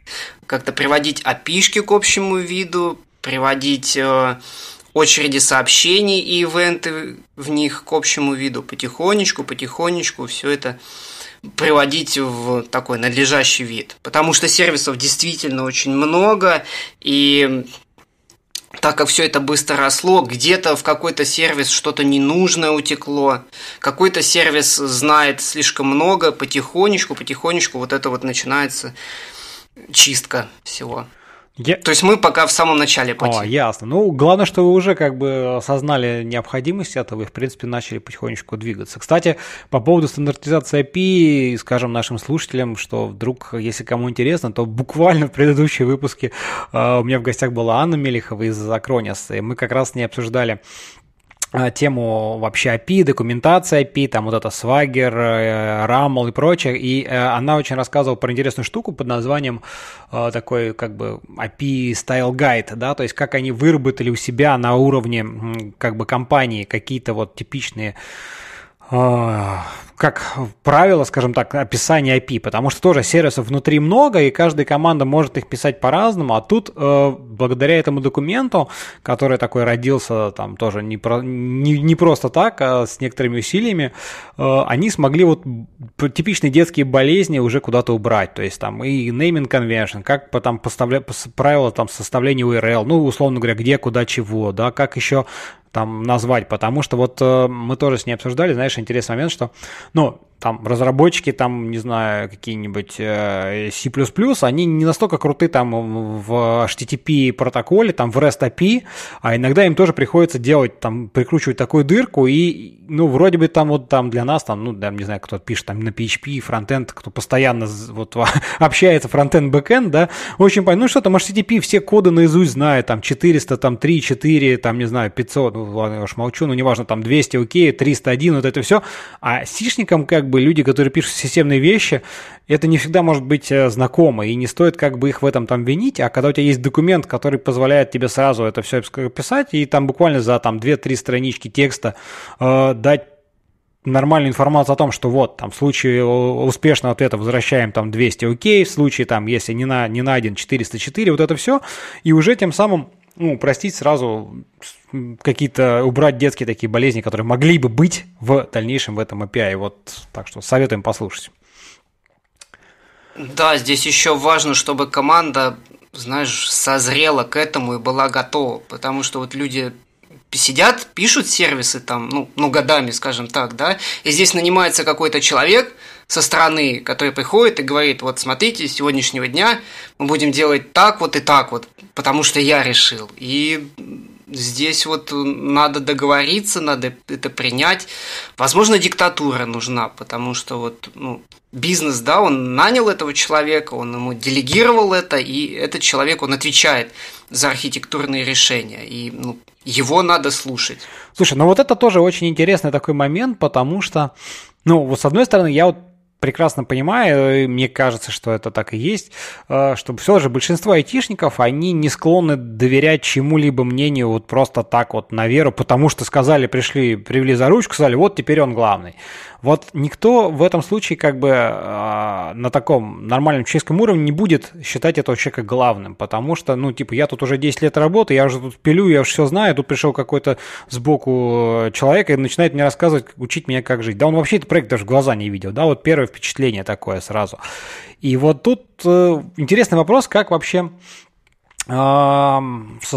Как-то приводить опишки к общему виду, приводить э, очереди сообщений и ивенты в них к общему виду. Потихонечку, потихонечку все это приводить в такой надлежащий вид. Потому что сервисов действительно очень много, и так как все это быстро росло, где-то в какой-то сервис что-то ненужное утекло, какой-то сервис знает слишком много, потихонечку, потихонечку вот это вот начинается чистка всего. Я... То есть мы пока в самом начале пути. О, ясно. Ну, главное, что вы уже как бы осознали необходимость этого и, в принципе, начали потихонечку двигаться. Кстати, по поводу стандартизации API, скажем нашим слушателям, что вдруг, если кому интересно, то буквально в предыдущие выпуске э, у меня в гостях была Анна Мелихова из Акронис, и мы как раз не обсуждали а, тему вообще API, документация API, там вот это Swagger, RAML э, и прочее. И э, она очень рассказывала про интересную штуку под названием э, такой как бы API Style Guide, да, то есть как они выработали у себя на уровне как бы компании какие-то вот типичные а, как правило, скажем так, описание IP, потому что тоже сервисов внутри много, и каждая команда может их писать по-разному, а тут э, благодаря этому документу, который такой родился там тоже не, про, не, не просто так, а с некоторыми усилиями, э, они смогли вот типичные детские болезни уже куда-то убрать, то есть там и naming convention, как там поставля, правила там составления URL, ну условно говоря, где, куда, чего, да, как еще там назвать, потому что вот э, мы тоже с ней обсуждали, знаешь, интересный момент, что, ну, там разработчики, там, не знаю, какие-нибудь э, C++, они не настолько круты там в HTTP протоколе, там в REST API, а иногда им тоже приходится делать, там, прикручивать такую дырку, и, ну, вроде бы там вот там для нас, там, ну, да не знаю, кто пишет там на PHP, фронтенд, кто постоянно вот общается, фронтенд, бэкенд, да, очень понятно, ну, что там HTTP все коды наизусть знают там, 400, там, 3, 4, там, не знаю, 500, ну, ладно, я уж молчу, ну, неважно, там, 200, окей, 301, вот это все, а сишникам как бы люди, которые пишут системные вещи, это не всегда может быть э, знакомо, и не стоит как бы их в этом там винить, а когда у тебя есть документ, который позволяет тебе сразу это все писать, и там буквально за там 2-3 странички текста э, дать нормальную информацию о том, что вот, там, в случае э, успешного ответа возвращаем там 200 окей, в случае там, если не на, не найден 404, вот это все, и уже тем самым ну, упростить сразу, какие-то убрать детские такие болезни, которые могли бы быть в дальнейшем в этом API. Вот так что советуем послушать. Да, здесь еще важно, чтобы команда, знаешь, созрела к этому и была готова, потому что вот люди сидят, пишут сервисы там, ну, ну годами, скажем так, да, и здесь нанимается какой-то человек – со стороны, который приходит и говорит, вот смотрите, с сегодняшнего дня мы будем делать так вот и так вот, потому что я решил. И здесь вот надо договориться, надо это принять. Возможно, диктатура нужна, потому что вот ну, бизнес, да, он нанял этого человека, он ему делегировал это, и этот человек, он отвечает за архитектурные решения, и ну, его надо слушать. Слушай, ну вот это тоже очень интересный такой момент, потому что, ну, вот с одной стороны, я вот прекрасно понимаю, мне кажется, что это так и есть, э, что все же большинство айтишников, они не склонны доверять чему-либо мнению вот просто так вот на веру, потому что сказали, пришли, привели за ручку, сказали, вот теперь он главный. Вот никто в этом случае как бы э, на таком нормальном чешском уровне не будет считать этого человека главным, потому что, ну, типа, я тут уже 10 лет работаю, я уже тут пилю, я уже все знаю, тут пришел какой-то сбоку э, человек и начинает мне рассказывать, учить меня, как жить. Да он вообще этот проект даже в глаза не видел, да, вот первое впечатление такое сразу. И вот тут э, интересный вопрос, как вообще со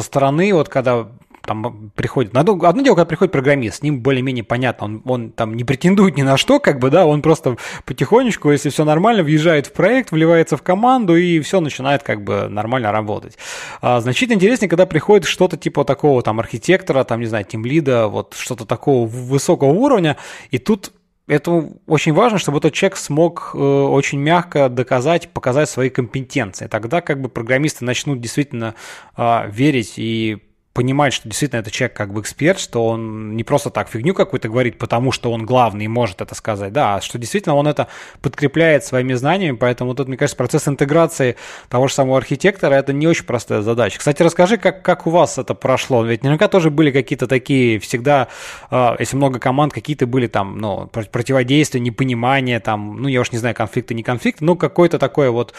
стороны, вот когда там э, приходит... Одно, одно дело, когда приходит программист, с ним более-менее понятно, он, он там не претендует ни на что, как бы, да, он просто потихонечку, если все нормально, въезжает в проект, вливается в команду, и все начинает как бы нормально работать. А, значительно интереснее, когда приходит что-то типа такого там архитектора, там, не знаю, тимлида, вот что-то такого высокого уровня, и тут это очень важно, чтобы этот человек смог э, очень мягко доказать, показать свои компетенции. Тогда как бы программисты начнут действительно э, верить и понимать, что действительно это человек как бы эксперт, что он не просто так фигню какую-то говорит, потому что он главный и может это сказать, да, а что действительно он это подкрепляет своими знаниями, поэтому тут, мне кажется, процесс интеграции того же самого архитектора – это не очень простая задача. Кстати, расскажи, как, как у вас это прошло, ведь наверняка тоже были какие-то такие всегда, а, если много команд, какие-то были там, ну, противодействия, непонимания, там, ну, я уж не знаю, конфликты, не конфликты, но какое-то такое вот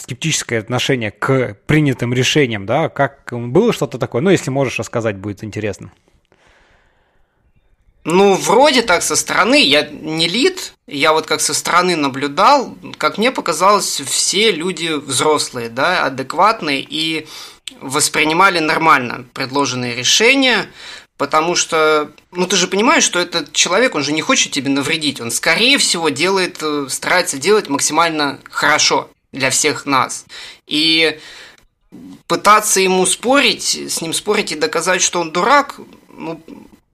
скептическое отношение к принятым решениям, да, как было что-то такое? Ну, если можешь рассказать, будет интересно. Ну, вроде так со стороны, я не лид, я вот как со стороны наблюдал, как мне показалось, все люди взрослые, да, адекватные и воспринимали нормально предложенные решения, потому что, ну ты же понимаешь, что этот человек, он же не хочет тебе навредить, он скорее всего делает, э, старается делать максимально хорошо для всех нас. И пытаться ему спорить, с ним спорить и доказать, что он дурак, ну,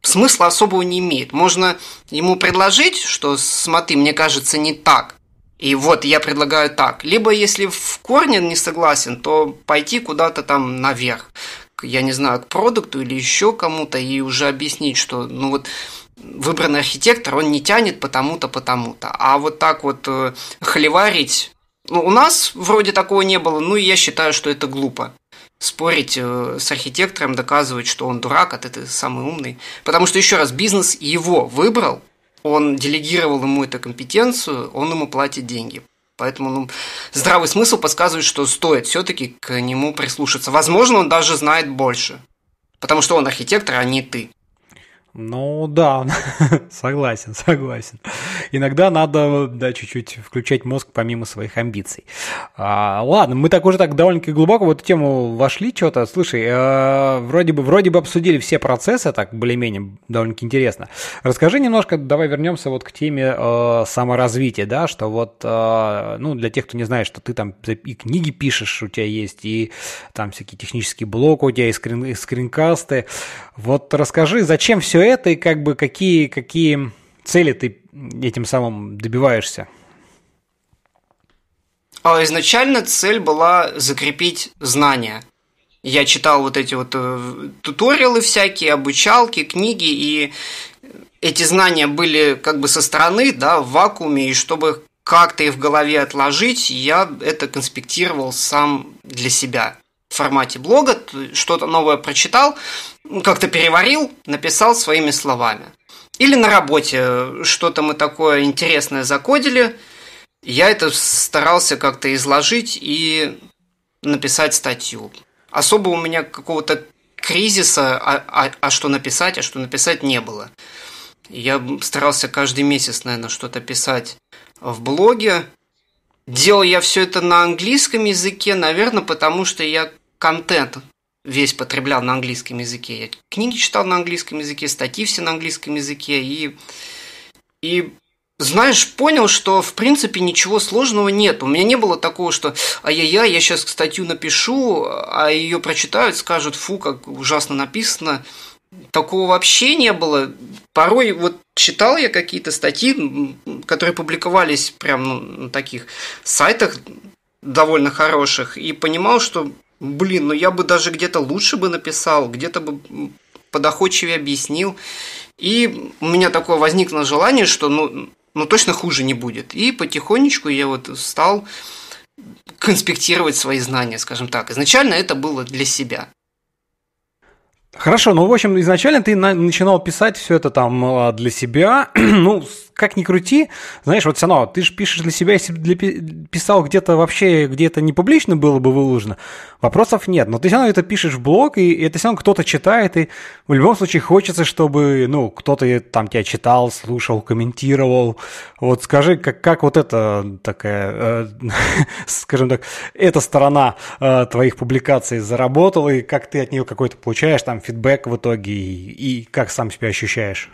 смысла особого не имеет. Можно ему предложить, что смотри, мне кажется, не так. И вот я предлагаю так. Либо если в корне не согласен, то пойти куда-то там наверх. Я не знаю, к продукту или еще кому-то и уже объяснить, что ну вот выбранный архитектор, он не тянет потому-то, потому-то. А вот так вот э, хлеварить ну, у нас вроде такого не было, ну и я считаю, что это глупо. Спорить э, с архитектором, доказывать, что он дурак, а ты самый умный. Потому что, еще раз, бизнес его выбрал, он делегировал ему эту компетенцию, он ему платит деньги. Поэтому ну, здравый смысл подсказывает, что стоит все-таки к нему прислушаться. Возможно, он даже знает больше. Потому что он архитектор, а не ты. Ну да, согласен, согласен. Иногда надо, да, чуть-чуть включать мозг помимо своих амбиций. А, ладно, мы так уже так довольно-таки глубоко в эту тему вошли что-то. Слушай, э, вроде бы, вроде бы обсудили все процессы, так более-менее довольно-таки интересно. Расскажи немножко, давай вернемся вот к теме э, саморазвития, да, что вот, э, ну, для тех, кто не знает, что ты там и книги пишешь, у тебя есть, и там всякие технические блоки, у тебя и скрин, и скринкасты. Вот расскажи, зачем все это и как бы какие, какие цели ты этим самым добиваешься? А изначально цель была закрепить знания. Я читал вот эти вот э, туториалы всякие, обучалки, книги, и эти знания были как бы со стороны, да, в вакууме, и чтобы как-то их в голове отложить, я это конспектировал сам для себя в формате блога, что-то новое прочитал, ну, как-то переварил, написал своими словами. Или на работе э, что-то мы такое интересное закодили, я это старался как-то изложить и написать статью. Особо у меня какого-то кризиса, а, а, а что написать, а что написать не было. Я старался каждый месяц, наверное, что-то писать в блоге. Делал я все это на английском языке, наверное, потому что я контент весь потреблял на английском языке. Я книги читал на английском языке, статьи все на английском языке. И, и знаешь, понял, что в принципе ничего сложного нет. У меня не было такого, что ай-яй-яй, я сейчас статью напишу, а ее прочитают, скажут, фу, как ужасно написано. Такого вообще не было. Порой вот читал я какие-то статьи, которые публиковались прям ну, на таких сайтах довольно хороших, и понимал, что блин, ну я бы даже где-то лучше бы написал, где-то бы подоходчивее объяснил. И у меня такое возникло желание, что ну, ну точно хуже не будет. И потихонечку я вот стал конспектировать свои знания, скажем так. Изначально это было для себя. Хорошо, ну, в общем, изначально ты на- начинал писать все это там э, для себя. ну, как ни крути, знаешь, вот все равно, ты же пишешь для себя, если для, писал где-то вообще, где это не публично было бы выложено, вопросов нет. Но ты все равно это пишешь в блог, и это все равно кто-то читает, и в любом случае хочется, чтобы, ну, кто-то там тебя читал, слушал, комментировал. Вот скажи, как, как вот это такая, э, скажем так, эта сторона э, твоих публикаций заработала, и как ты от нее какой-то получаешь там фидбэк фидбэк в итоге и, и как сам себя ощущаешь?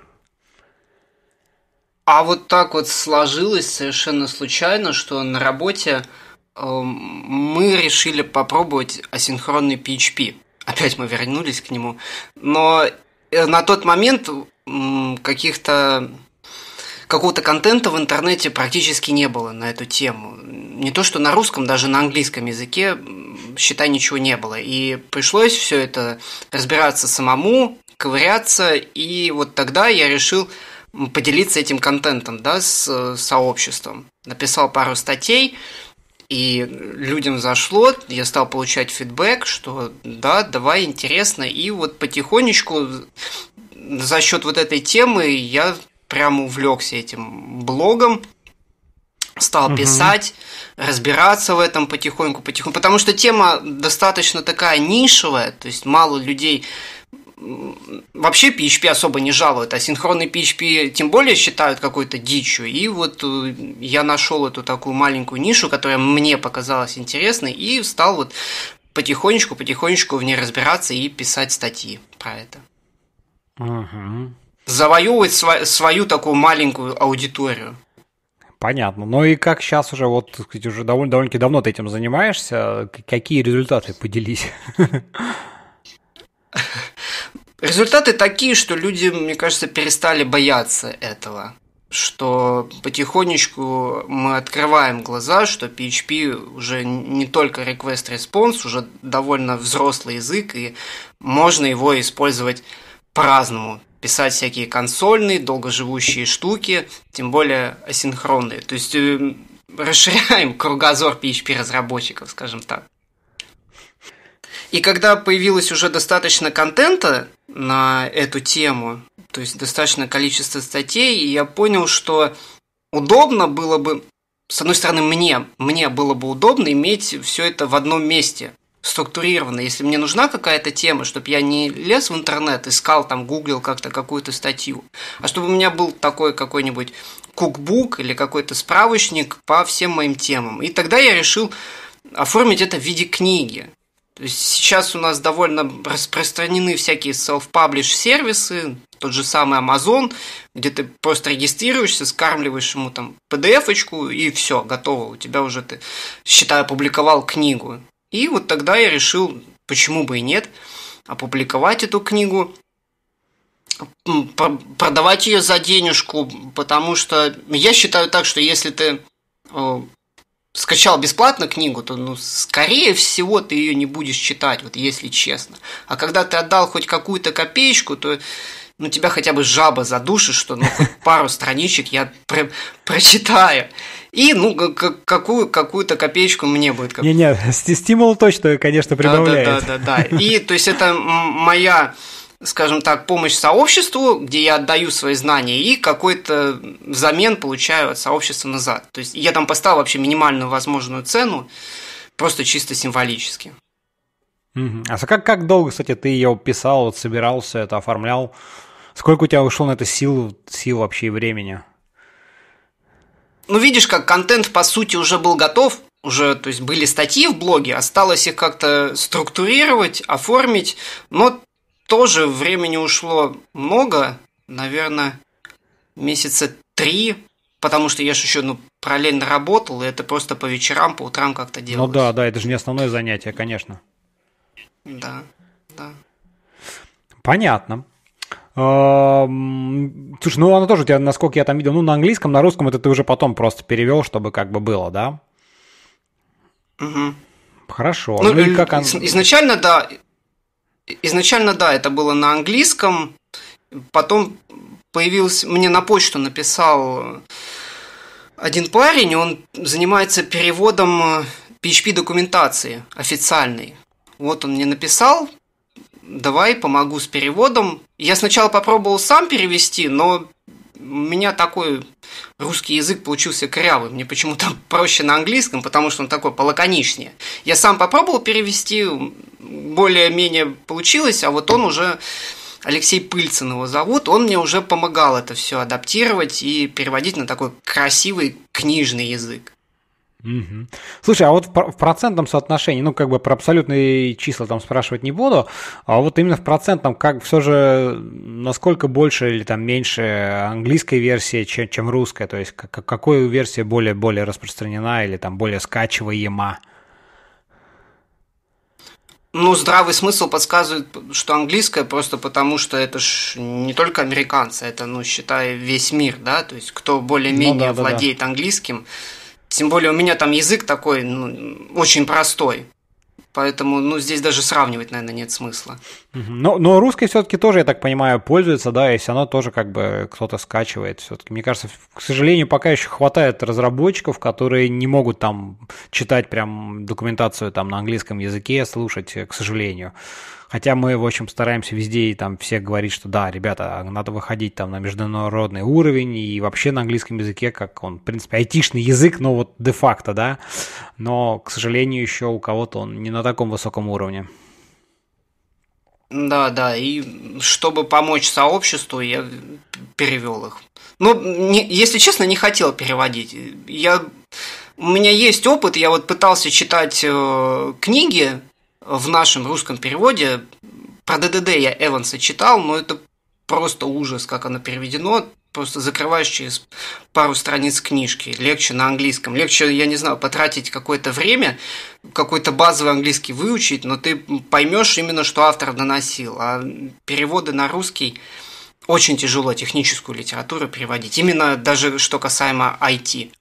А вот так вот сложилось совершенно случайно, что на работе э, мы решили попробовать асинхронный PHP. Опять мы вернулись к нему. Но э, на тот момент каких-то какого-то контента в интернете практически не было на эту тему не то что на русском, даже на английском языке, считай, ничего не было. И пришлось все это разбираться самому, ковыряться, и вот тогда я решил поделиться этим контентом, да, с э, сообществом. Написал пару статей, и людям зашло, я стал получать фидбэк, что да, давай, интересно, и вот потихонечку за счет вот этой темы я прямо увлекся этим блогом, стал угу. писать, разбираться в этом потихоньку, потихоньку, потому что тема достаточно такая нишевая, то есть мало людей вообще PHP особо не жалуют, а синхронный PHP тем более считают какой-то дичью. И вот э, я нашел эту такую маленькую нишу, которая мне показалась интересной, и стал вот потихонечку-потихонечку в ней разбираться и писать статьи про это. Угу. Завоевывать сво- свою такую маленькую аудиторию. Понятно. Ну и как сейчас уже, вот, так сказать, уже довольно, довольно-таки давно ты этим занимаешься, какие результаты поделись? Результаты такие, что люди, мне кажется, перестали бояться этого что потихонечку мы открываем глаза, что PHP уже не только request-response, уже довольно взрослый язык, и можно его использовать по-разному писать всякие консольные, долгоживущие штуки, тем более асинхронные. То есть э, расширяем кругозор PHP-разработчиков, скажем так. И когда появилось уже достаточно контента на эту тему, то есть достаточное количество статей, я понял, что удобно было бы, с одной стороны, мне, мне было бы удобно иметь все это в одном месте структурированно. Если мне нужна какая-то тема, чтобы я не лез в интернет, искал там, гуглил как-то какую-то статью, а чтобы у меня был такой какой-нибудь кукбук или какой-то справочник по всем моим темам. И тогда я решил оформить это в виде книги. То есть сейчас у нас довольно распространены всякие self-publish сервисы, тот же самый Amazon, где ты просто регистрируешься, скармливаешь ему там PDF-очку и все, готово, у тебя уже ты, считай, опубликовал книгу. И вот тогда я решил, почему бы и нет, опубликовать эту книгу, продавать ее за денежку, потому что я считаю так, что если ты э, скачал бесплатно книгу, то, ну, скорее всего, ты ее не будешь читать, вот если честно. А когда ты отдал хоть какую-то копеечку, то ну, тебя хотя бы жаба задушит, что ну, хоть пару страничек я про прочитаю. И, ну, какую, какую-то копеечку мне будет. Не-не, стимул точно, конечно, прибавляет. Да-да-да. И, то есть, это моя скажем так, помощь сообществу, где я отдаю свои знания и какой-то взамен получаю от сообщества назад. То есть я там поставил вообще минимальную возможную цену, просто чисто символически. Угу. А как, как долго, кстати, ты ее писал, собирался, это оформлял? Сколько у тебя ушло на это сил, сил вообще и времени? Ну, видишь, как контент, по сути, уже был готов, уже, то есть, были статьи в блоге, осталось их как-то структурировать, оформить, но тоже времени ушло много, наверное, месяца три, потому что я же еще ну, параллельно работал, и это просто по вечерам, по утрам как-то ну делалось. Ну да, да, это же не основное занятие, конечно. Да, да. Понятно. Слушай, ну она тоже у тебя, насколько я там видел, ну на английском, на русском это ты уже потом просто перевел, чтобы как бы было, да? Угу. Хорошо. Ну, ну и э, как он... Изначально, да. Изначально, да, это было на английском. Потом появился... Мне на почту написал один парень, он занимается переводом э, PHP-документации официальной. Вот он мне написал, давай помогу с переводом. Я сначала попробовал сам перевести, но у меня такой русский язык получился корявый. Мне почему-то проще на английском, потому что он такой полаконичнее. Я сам попробовал перевести, более-менее получилось, а вот он уже... Алексей Пыльцин его зовут, он мне уже помогал это все адаптировать и переводить на такой красивый книжный язык. Угу. Слушай, а вот в процентном соотношении, ну, как бы про абсолютные числа там спрашивать не буду, а вот именно в процентном, как все же, насколько больше или там меньше английской версии, чем, чем русская, то есть как, какой версия более, более распространена или там более скачиваема? Ну, здравый смысл подсказывает, что английская просто потому, что это ж не только американцы, это, ну, считай, весь мир, да, то есть кто более-менее ну, да, владеет да, да. английским, тем более у меня там язык такой ну, очень простой. Поэтому, ну, здесь даже сравнивать, наверное, нет смысла. Но, но русский все-таки тоже, я так понимаю, пользуется, да, если оно тоже как бы кто-то скачивает все-таки. Мне кажется, к сожалению, пока еще хватает разработчиков, которые не могут там читать прям документацию там на английском языке, слушать, э, к сожалению. Хотя мы, в общем, стараемся везде и там все говорить, что да, ребята, а надо выходить там на международный уровень и вообще на английском языке, как он, в принципе, айтишный язык, но вот де-факто, да. Но, к сожалению, еще у кого-то он не на таком высоком уровне. Да, да, и чтобы помочь сообществу, я перевел их. Ну, если честно, не хотел переводить. Я, у меня есть опыт, я вот пытался читать э, книги в нашем русском переводе. Про ДДД я Эванса читал, но это просто ужас, как оно переведено. Просто закрываешь через пару страниц книжки. Легче на английском. Легче, я не знаю, потратить какое-то время, какой-то базовый английский выучить, но ты поймешь именно, что автор доносил. А переводы на русский очень тяжело техническую литературу переводить. Именно даже что касаемо IT.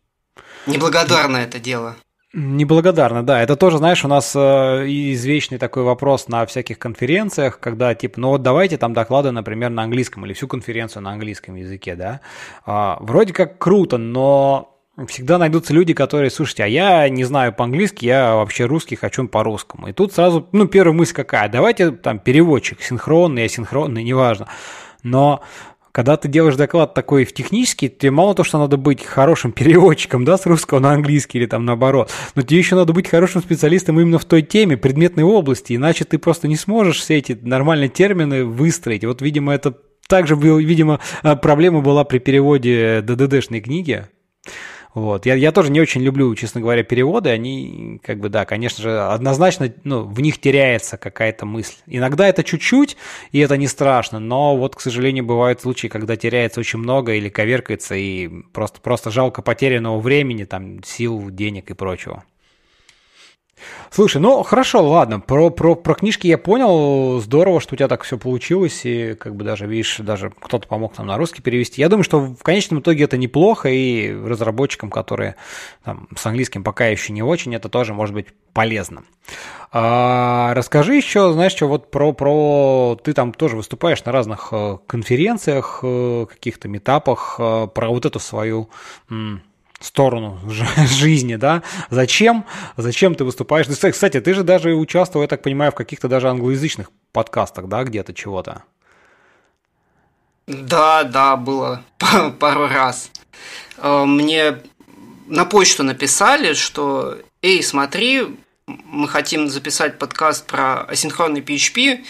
Неблагодарно это дело. Неблагодарно, да. Это тоже, знаешь, у нас э, извечный такой вопрос на всяких конференциях, когда типа, ну вот давайте там доклады, например, на английском или всю конференцию на английском языке, да. А, вроде как круто, но всегда найдутся люди, которые, слушайте, а я не знаю по-английски, я вообще русский, хочу по-русскому. И тут сразу, ну, первая мысль какая, давайте там переводчик, синхронный, асинхронный, неважно. Но когда ты делаешь доклад такой в технический, тебе мало то, что надо быть хорошим переводчиком, да, с русского на английский или там наоборот, но тебе еще надо быть хорошим специалистом именно в той теме, предметной области, иначе ты просто не сможешь все эти нормальные термины выстроить. Вот, видимо, это также, был, видимо, э, проблема была при переводе ДДДшной книги. Вот. Я, я тоже не очень люблю, честно говоря, переводы. Они, как бы, да, конечно же, однозначно ну, в них теряется какая-то мысль. Иногда это чуть-чуть, и это не страшно, но вот, к сожалению, бывают случаи, когда теряется очень много или коверкается, и просто, просто жалко потерянного времени, там, сил, денег и прочего. Слушай, ну хорошо, ладно, про, про, про книжки я понял, здорово, что у тебя так все получилось, и как бы даже, видишь, даже кто-то помог нам на русский перевести. Я думаю, что в конечном итоге это неплохо, и разработчикам, которые там, с английским пока еще не очень, это тоже может быть полезно. А, расскажи еще, знаешь, что вот про, про... Ты там тоже выступаешь на разных э, конференциях, э, каких-то метапах, э, про вот эту свою м- сторону жизни, да, зачем, зачем ты выступаешь. Ну, кстати, ты же даже участвовал, я так понимаю, в каких-то даже англоязычных подкастах, да, где-то чего-то. Да, да, было пару раз. Э, мне на почту написали, что «Эй, смотри, мы хотим записать подкаст про асинхронный PHP,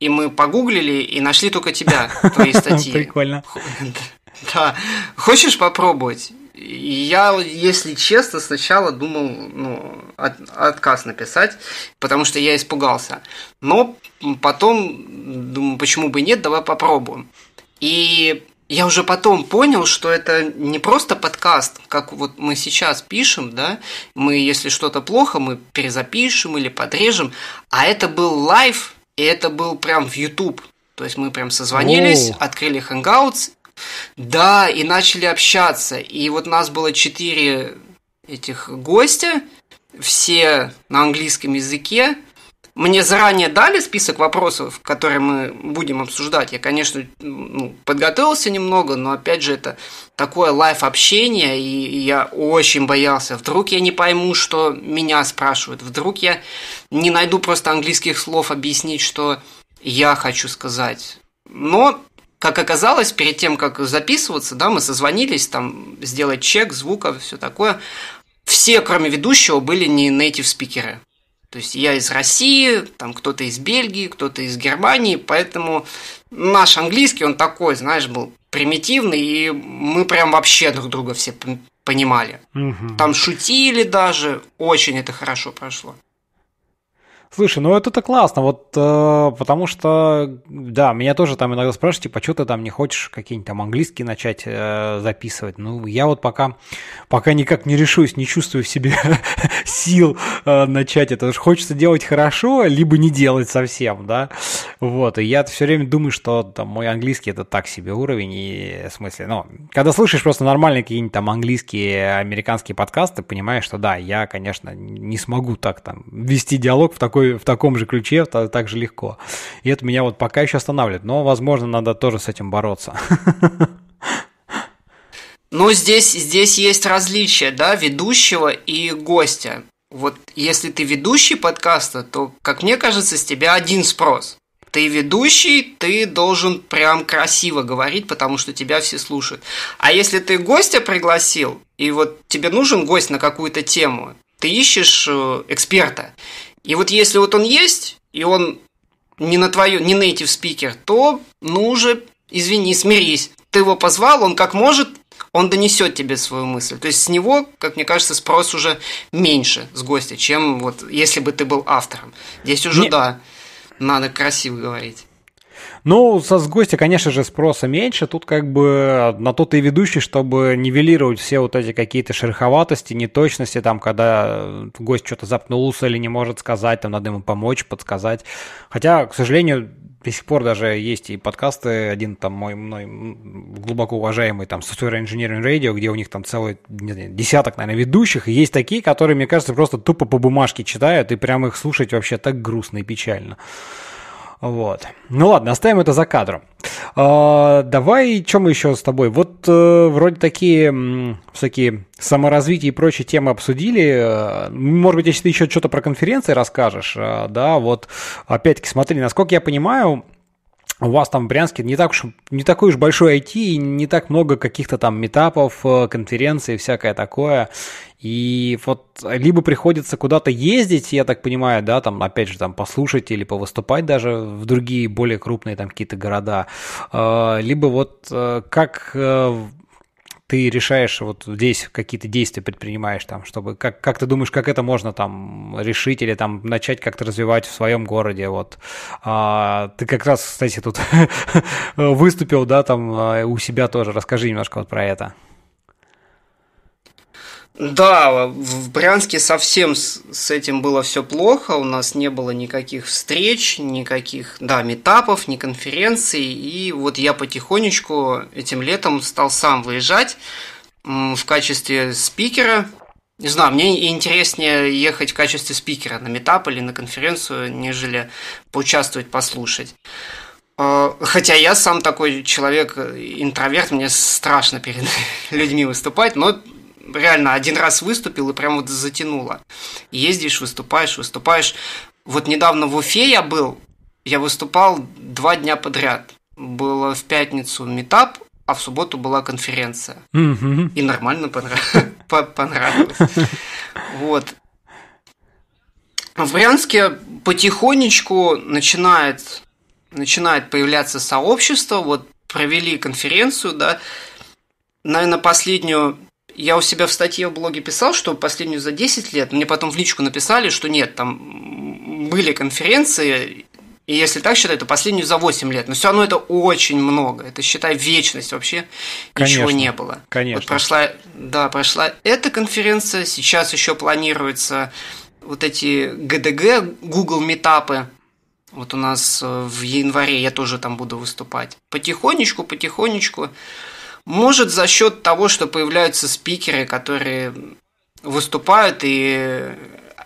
и мы погуглили и нашли только тебя, твои статьи». Прикольно. Да. Хочешь попробовать? я, если честно, сначала думал ну, от, отказ написать, потому что я испугался. Но потом думаю, почему бы нет, давай попробуем. И я уже потом понял, что это не просто подкаст, как вот мы сейчас пишем, да, мы, если что-то плохо, мы перезапишем или подрежем, а это был лайв, и это был прям в YouTube. То есть мы прям созвонились, О. открыли Hangouts да, и начали общаться. И вот нас было четыре этих гостя, все на английском языке. Мне заранее дали список вопросов, которые мы будем обсуждать. Я, конечно, ну, подготовился немного, но опять же это такое лайф общение, и я очень боялся. Вдруг я не пойму, что меня спрашивают, вдруг я не найду просто английских слов объяснить, что я хочу сказать. Но как оказалось, перед тем, как записываться, да, мы созвонились, там, сделать чек, звука все такое. Все, кроме ведущего, были не native спикеры. То есть я из России, там кто-то из Бельгии, кто-то из Германии, поэтому наш английский, он такой, знаешь, был примитивный, и мы прям вообще друг друга все понимали. Угу. Там шутили даже, очень это хорошо прошло. Слушай, ну это-то классно, вот э, потому что, да, меня тоже там иногда спрашивают, типа, что ты там не хочешь какие-нибудь там английские начать э, записывать? Ну, я вот пока, пока никак не решусь, не чувствую в себе сил э, начать это. Потому хочется делать хорошо, либо не делать совсем, да. Вот, и я все время думаю, что там мой английский это так себе уровень, и в смысле, ну, когда слышишь просто нормальные какие-нибудь там английские, американские подкасты, понимаешь, что да, я, конечно, не смогу так там вести диалог в такой такой, в таком же ключе так же легко. И это меня вот пока еще останавливает. Но, возможно, надо тоже с этим бороться. Ну, здесь, здесь есть различие, да, ведущего и гостя. Вот если ты ведущий подкаста, то, как мне кажется, с тебя один спрос. Ты ведущий, ты должен прям красиво говорить, потому что тебя все слушают. А если ты гостя пригласил, и вот тебе нужен гость на какую-то тему, ты ищешь э, эксперта. И вот если вот он есть, и он не на твою, не native speaker, то, ну уже, извини, смирись. Ты его позвал, он как может, он донесет тебе свою мысль. То есть с него, как мне кажется, спрос уже меньше с гостя, чем вот если бы ты был автором. Здесь уже, не... да, надо красиво говорить. Ну, со с гостя, конечно же, спроса меньше. Тут как бы а, на то ты и ведущий, чтобы нивелировать все вот эти какие-то шероховатости, неточности, там, когда э, гость что-то запнулся или не может сказать, там надо ему помочь, подсказать. Хотя, к сожалению, до сих пор даже есть и подкасты, один там мой, мой глубоко уважаемый там Software Engineering Radio, где у них там целый не знаю, десяток, наверное, ведущих, и есть такие, которые, мне кажется, просто тупо по бумажке читают, и прямо их слушать вообще так грустно и печально. Вот. Ну ладно, оставим это за кадром. А, давай, что мы еще с тобой? Вот э, вроде такие м, всякие саморазвитие и прочие темы обсудили. Э, может быть, если ты еще что-то про конференции расскажешь, э, да, вот опять-таки смотри, насколько я понимаю, у вас там в Брянске не, так уж, не такой уж большой IT, и не так много каких-то там метапов, э, конференций, всякое такое. И вот либо приходится куда-то ездить, я так понимаю, да, там, опять же, там, послушать или повыступать даже в другие более крупные там какие-то города, э, либо вот э, как ты решаешь вот здесь какие-то действия предпринимаешь там, чтобы как, как ты думаешь, как это можно там решить или там начать как-то развивать в своем городе, вот. А, ты как раз, кстати, тут выступил, да, там а, у себя тоже, расскажи немножко вот про это. Да, в Брянске совсем с, с этим было все плохо, у нас не было никаких встреч, никаких, да, метапов, ни конференций, и вот я потихонечку этим летом стал сам выезжать в качестве спикера. Не знаю, мне интереснее ехать в качестве спикера на метап или на конференцию, нежели поучаствовать, послушать. А, хотя я сам такой человек, интроверт, мне страшно перед людьми выступать, но реально один раз выступил и прям вот затянуло. Ездишь, выступаешь, выступаешь. Вот недавно в Уфе я был, я выступал два дня подряд. Было в пятницу метап, а в субботу была конференция. И нормально понравилось. Вот. В Брянске потихонечку начинает, начинает появляться сообщество. Вот провели конференцию, да, наверное, последнюю я у себя в статье в блоге писал, что последнюю за 10 лет мне потом в личку написали, что нет, там были конференции, и если так считать, то последнюю за 8 лет. Но все равно это очень много. Это, считай, вечность вообще. Конечно, ничего не было. Конечно. Вот прошла, да, прошла эта конференция. Сейчас еще планируется вот эти ГДГ, Google метапы. Вот у нас э, в январе я тоже там буду выступать. Потихонечку, потихонечку. Может, за счет того, что появляются спикеры, которые выступают, и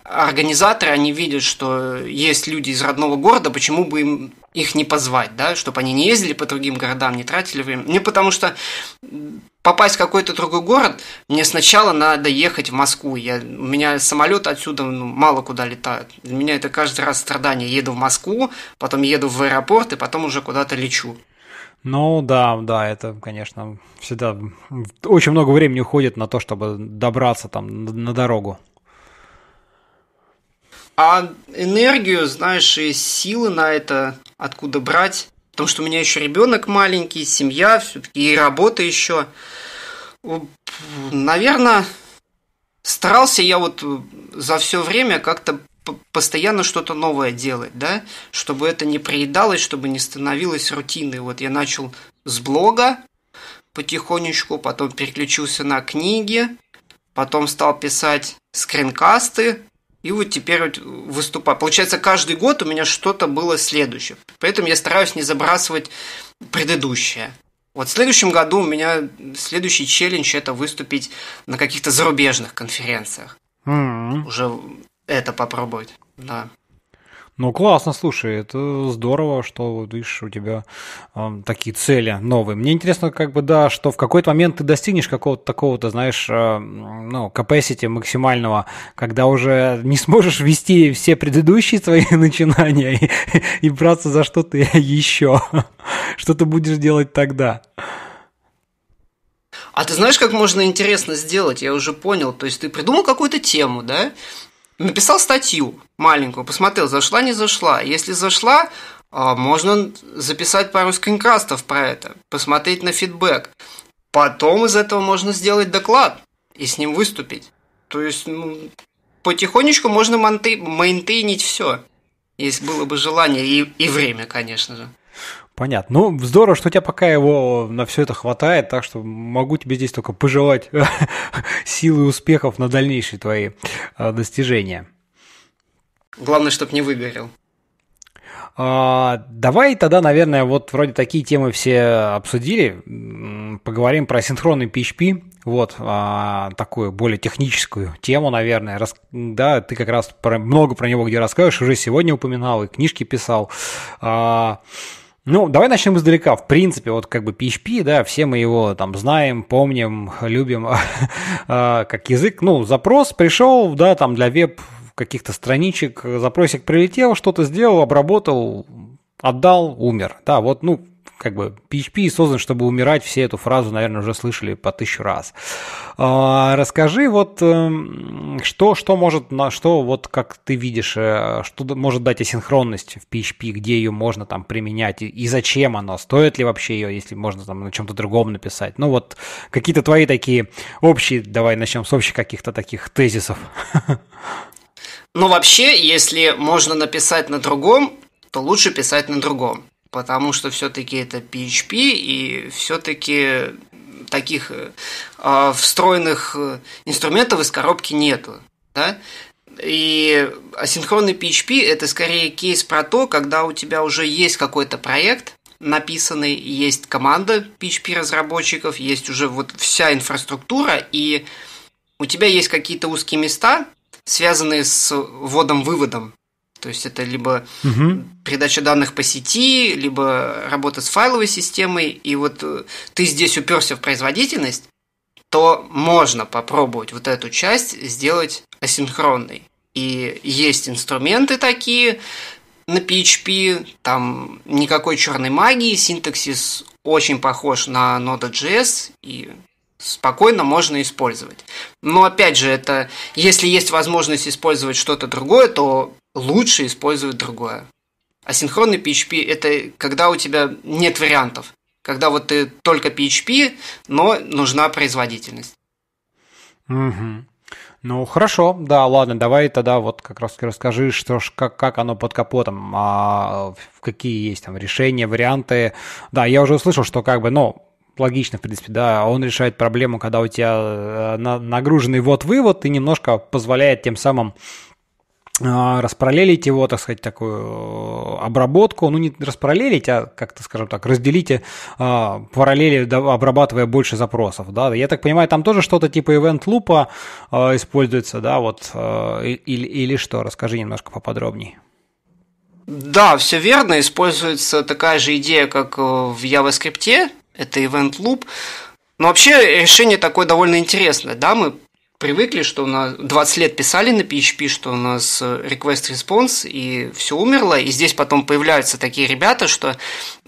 организаторы, они видят, что есть люди из родного города, почему бы им их не позвать, да, чтобы они не ездили по другим городам, не тратили время. Не потому что попасть в какой-то другой город, мне сначала надо ехать в Москву. Я, у меня самолет отсюда ну, мало куда летает. Для меня это каждый раз страдание. Еду в Москву, потом еду в аэропорт и потом уже куда-то лечу. Ну да, да, это, конечно, всегда очень много времени уходит на то, чтобы добраться там на дорогу. А энергию, знаешь, и силы на это откуда брать? Потому что у меня еще ребенок маленький, семья, все-таки и работа еще. Наверное, старался я вот за все время как-то постоянно что-то новое делать, да, чтобы это не приедалось, чтобы не становилось рутиной. Вот я начал с блога потихонечку, потом переключился на книги, потом стал писать скринкасты, и вот теперь вот выступаю. Получается, каждый год у меня что-то было следующее. Поэтому я стараюсь не забрасывать предыдущее. Вот в следующем году у меня следующий челлендж – это выступить на каких-то зарубежных конференциях. Mm-hmm. Уже это попробовать, да. Ну, классно, слушай, это здорово, что, видишь, у тебя э, такие цели новые. Мне интересно, как бы, да, что в какой-то момент ты достигнешь какого-то такого-то, знаешь, э, ну, capacity максимального, когда уже не сможешь вести все предыдущие твои начинания и, и браться за что-то еще. Что ты будешь делать тогда? А ты знаешь, как можно интересно сделать? Я уже понял. То есть ты придумал какую-то тему, да? написал статью маленькую, посмотрел, зашла, не зашла. Если зашла, а, можно записать пару скринкастов про это, посмотреть на фидбэк. Потом из этого можно сделать доклад и с ним выступить. То есть, ну, потихонечку можно мейнтейнить все, если было бы желание и, и время, конечно же. Понятно. Ну, здорово, что у тебя пока его на все это хватает, так что могу тебе здесь только пожелать силы и успехов на дальнейшие твои а, достижения. Главное, чтобы не выгорел. А, давай тогда, наверное, вот вроде такие темы все обсудили. Поговорим про синхронный PHP, вот а, такую более техническую тему, наверное. Да, ты как раз много про него где расскажешь, уже сегодня упоминал и книжки писал. Ну, давай начнем издалека. В принципе, вот как бы PHP, да, все мы его там знаем, помним, любим а, как язык. Ну, запрос пришел, да, там для веб каких-то страничек, запросик прилетел, что-то сделал, обработал, отдал, умер. Да, вот, ну, как бы PHP создан, чтобы умирать, все эту фразу, наверное, уже слышали по тысячу раз. А, расскажи вот, эм, что, что может, на что вот как ты видишь, э, что может дать асинхронность в PHP, где ее можно там применять и зачем она, стоит ли вообще ее, если можно там на чем-то другом написать. Ну вот какие-то твои такие общие, давай начнем с общих каких-то таких тезисов. Ну вообще, если можно написать на другом, то лучше писать на другом потому что все-таки это PHP, и все-таки таких э, а, встроенных э, инструментов из коробки нету. Да? И асинхронный PHP это скорее кейс про то, когда у тебя уже есть какой-то проект, написанный, есть команда PHP разработчиков, есть уже вот вся инфраструктура, и у тебя есть какие-то узкие места, связанные с вводом-выводом то есть это либо угу. передача данных по сети, либо работа с файловой системой. И вот э, ты здесь уперся в производительность, то можно попробовать вот эту часть сделать асинхронной. И есть инструменты такие на PHP, там никакой черной магии, синтаксис очень похож на Node.js, и спокойно можно использовать. Но опять же, это если есть возможность использовать что-то другое, то лучше использовать другое. Асинхронный PHP – это когда у тебя нет вариантов, когда вот ты только PHP, но нужна производительность. Угу. Ну, хорошо, да, ладно, давай тогда вот как раз расскажи, что ж, как, как оно под капотом, а, какие есть там решения, варианты. Да, я уже услышал, что как бы, ну, логично, в принципе, да, он решает проблему, когда у тебя э, нагруженный вот вывод и немножко позволяет тем самым а, распараллелить его, так сказать, такую э, обработку, ну не распараллелить, а как-то, скажем так, разделите э, а, параллели, обрабатывая больше запросов, да, я так понимаю, там тоже что-то типа event loop э, используется, да, вот, или, или что, расскажи немножко поподробнее. Да, все верно, используется такая же идея, как в JavaScript, это event loop, но вообще решение такое довольно интересное, да, мы привыкли, что у нас 20 лет писали на PHP, что у нас request response, и все умерло, и здесь потом появляются такие ребята, что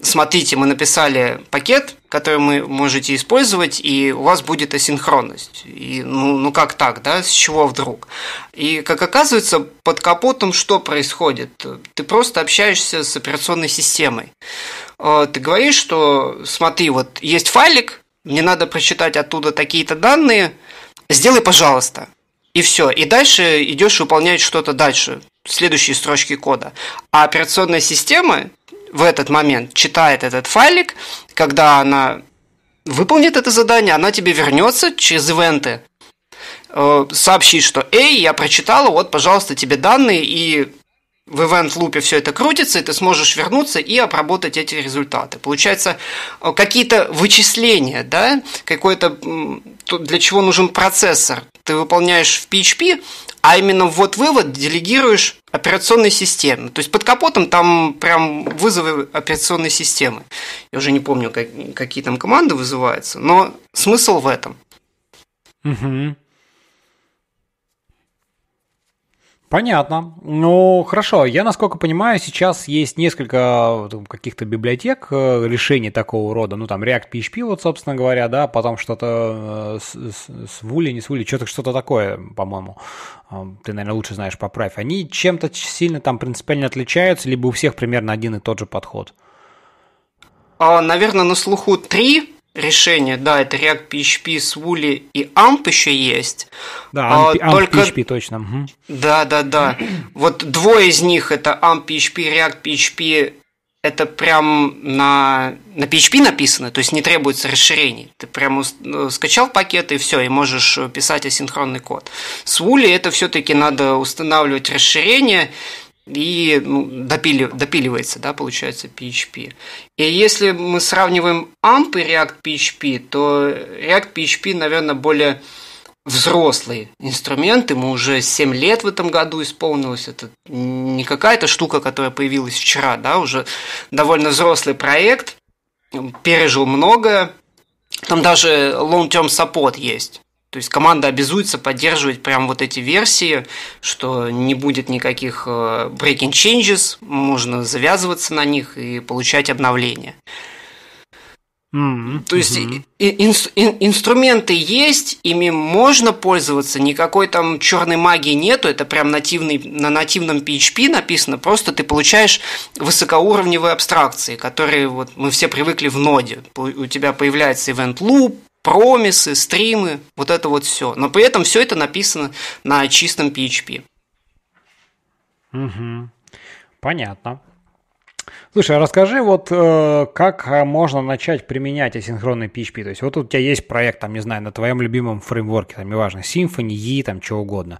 смотрите, мы написали пакет, который мы можете использовать, и у вас будет асинхронность. И, ну, ну как так, да, с чего вдруг? И как оказывается, под капотом что происходит? Ты просто общаешься с операционной системой. Э, ты говоришь, что смотри, вот есть файлик, мне надо прочитать оттуда такие-то данные – сделай, пожалуйста. И все. И дальше идешь выполнять что-то дальше, следующие строчки кода. А операционная система в этот момент читает этот файлик, когда она выполнит это задание, она тебе вернется через ивенты, э, сообщит, что «Эй, я прочитала, вот, пожалуйста, тебе данные, и в event-лупе все это крутится, и ты сможешь вернуться и обработать эти результаты. Получается, э, какие-то вычисления, да, какой то для чего нужен процессор, ты выполняешь в PHP, а именно вот вывод делегируешь операционной системе. То есть под капотом там прям вызовы операционной системы. Я уже не помню, какие там команды вызываются, но смысл в этом. Угу. Понятно. Ну, хорошо. Я, насколько понимаю, сейчас есть несколько э, каких-то библиотек э, решений такого рода. Ну, там React PHP, вот, собственно говоря, да, потом что-то э, с, с, с Вули, не с Вули, что-то что-то такое, по-моему. Ты, наверное, лучше знаешь, поправь. Они чем-то сильно там принципиально отличаются, либо у всех примерно один и тот же подход? А, наверное, на слуху три решение. Да, это React, PHP, Swuli и AMP еще есть. Да, а, AMP, AMP только... PHP точно. Угу. Да, да, да. вот двое из них это AMP, PHP, React, PHP. Это прям на, на PHP написано, то есть не требуется расширений. Ты прямо э, скачал пакет и все, и можешь э, писать асинхронный код. С Wuli это все-таки надо устанавливать расширение, и ну, допили, допиливается, да, получается, PHP. И если мы сравниваем AMP и React PHP, то React PHP, наверное, более взрослый инструмент, ему уже 7 лет в этом году исполнилось, это не какая-то штука, которая появилась вчера, да, уже довольно взрослый проект, пережил многое, там даже long-term support есть. То есть команда обязуется поддерживать прям вот эти версии, что не будет никаких э, breaking changes, можно завязываться на них и получать обновления. Mm-hmm. То есть mm-hmm. ин- ин- инструменты есть, ими можно пользоваться, никакой там черной магии нету, это прям нативный, на нативном PHP написано, просто ты получаешь высокоуровневые абстракции, которые вот мы все привыкли в ноде. У тебя появляется event loop, промисы, стримы, вот это вот все. Но при этом все это написано на чистом PHP. Угу. Понятно. Слушай, а расскажи, вот э, как э, можно начать применять асинхронный PHP? То есть вот у тебя есть проект, там, не знаю, на твоем любимом фреймворке, там, неважно, Symfony, E, там, что угодно,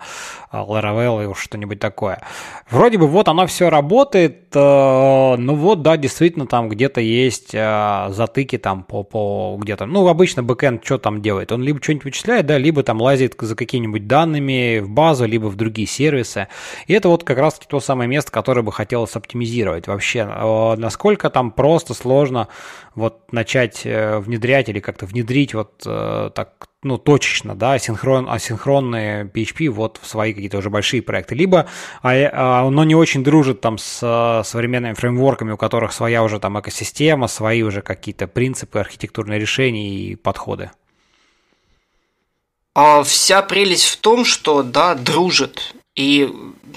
э, Laravel или что-нибудь такое. Вроде бы вот оно все работает, э, ну вот, да, действительно, там где-то есть э, затыки там по, по где-то, ну, обычно бэкэнд что там делает? Он либо что-нибудь вычисляет, да, либо там лазит за какими-нибудь данными в базу, либо в другие сервисы. И это вот как раз-таки то самое место, которое бы хотелось оптимизировать вообще э, насколько там просто, сложно вот начать э, внедрять или как-то внедрить вот э, так, ну, точечно, да, асинхрон, асинхронные PHP вот в свои какие-то уже большие проекты. Либо а, э, а оно не очень дружит там с современными фреймворками, у которых своя уже там экосистема, свои уже какие-то принципы, архитектурные решения и подходы. А вся прелесть в том, что да, дружит. И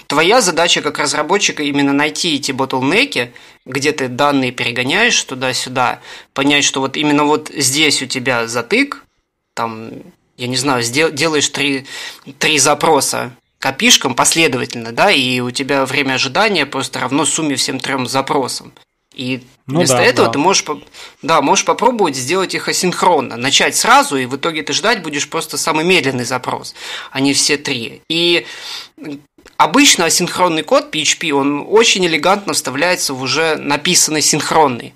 твоя задача как разработчика именно найти эти ботлнеки, где ты данные перегоняешь туда-сюда, понять, что вот именно вот здесь у тебя затык, там, я не знаю, сдел- делаешь три, три запроса копишкам последовательно, да, и у тебя время ожидания просто равно сумме всем трем запросам. И ну вместо да, этого да. ты можешь, да, можешь попробовать сделать их асинхронно, начать сразу, и в итоге ты ждать будешь просто самый медленный запрос, а не все три. И обычно асинхронный код PHP, он очень элегантно вставляется в уже написанный синхронный.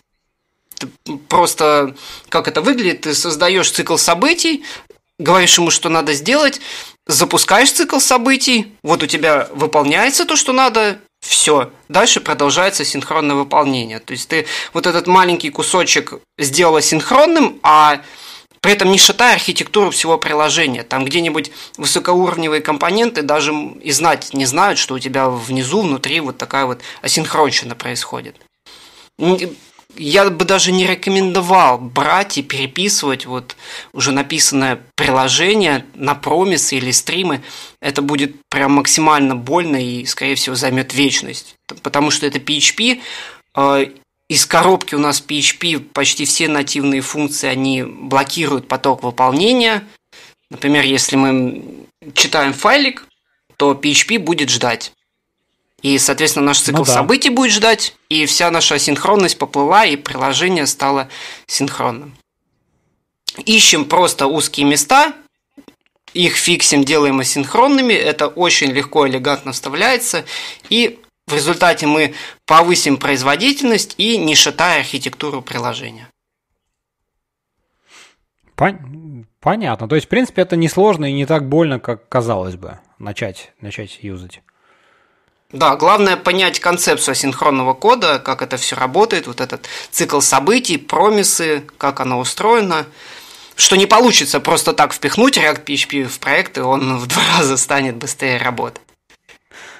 Ты просто, как это выглядит, ты создаешь цикл событий, говоришь ему, что надо сделать, запускаешь цикл событий, вот у тебя выполняется то, что надо, все. Дальше продолжается синхронное выполнение. То есть ты вот этот маленький кусочек сделала синхронным, а при этом не шатая архитектуру всего приложения. Там где-нибудь высокоуровневые компоненты даже и знать не знают, что у тебя внизу, внутри вот такая вот асинхронщина происходит. Я бы даже не рекомендовал брать и переписывать вот уже написанное приложение на промисы или стримы. Это будет прям максимально больно и, скорее всего, займет вечность. Потому что это PHP, э, из коробки у нас PHP почти все нативные функции, они блокируют поток выполнения. Например, если мы читаем файлик, то PHP будет ждать. И, соответственно, наш цикл ну, да. событий будет ждать, и вся наша синхронность поплыла, и приложение стало синхронным. Ищем просто узкие места, их фиксим, делаем асинхронными, это очень легко, элегантно вставляется, и в результате мы повысим производительность и не шатая архитектуру приложения. Понятно. То есть, в принципе, это несложно и не так больно, как казалось бы, начать, начать юзать. Да, главное понять концепцию асинхронного кода, как это все работает, вот этот цикл событий, промисы, как оно устроено, что не получится просто так впихнуть React PHP в проект, и он в два раза станет быстрее работать.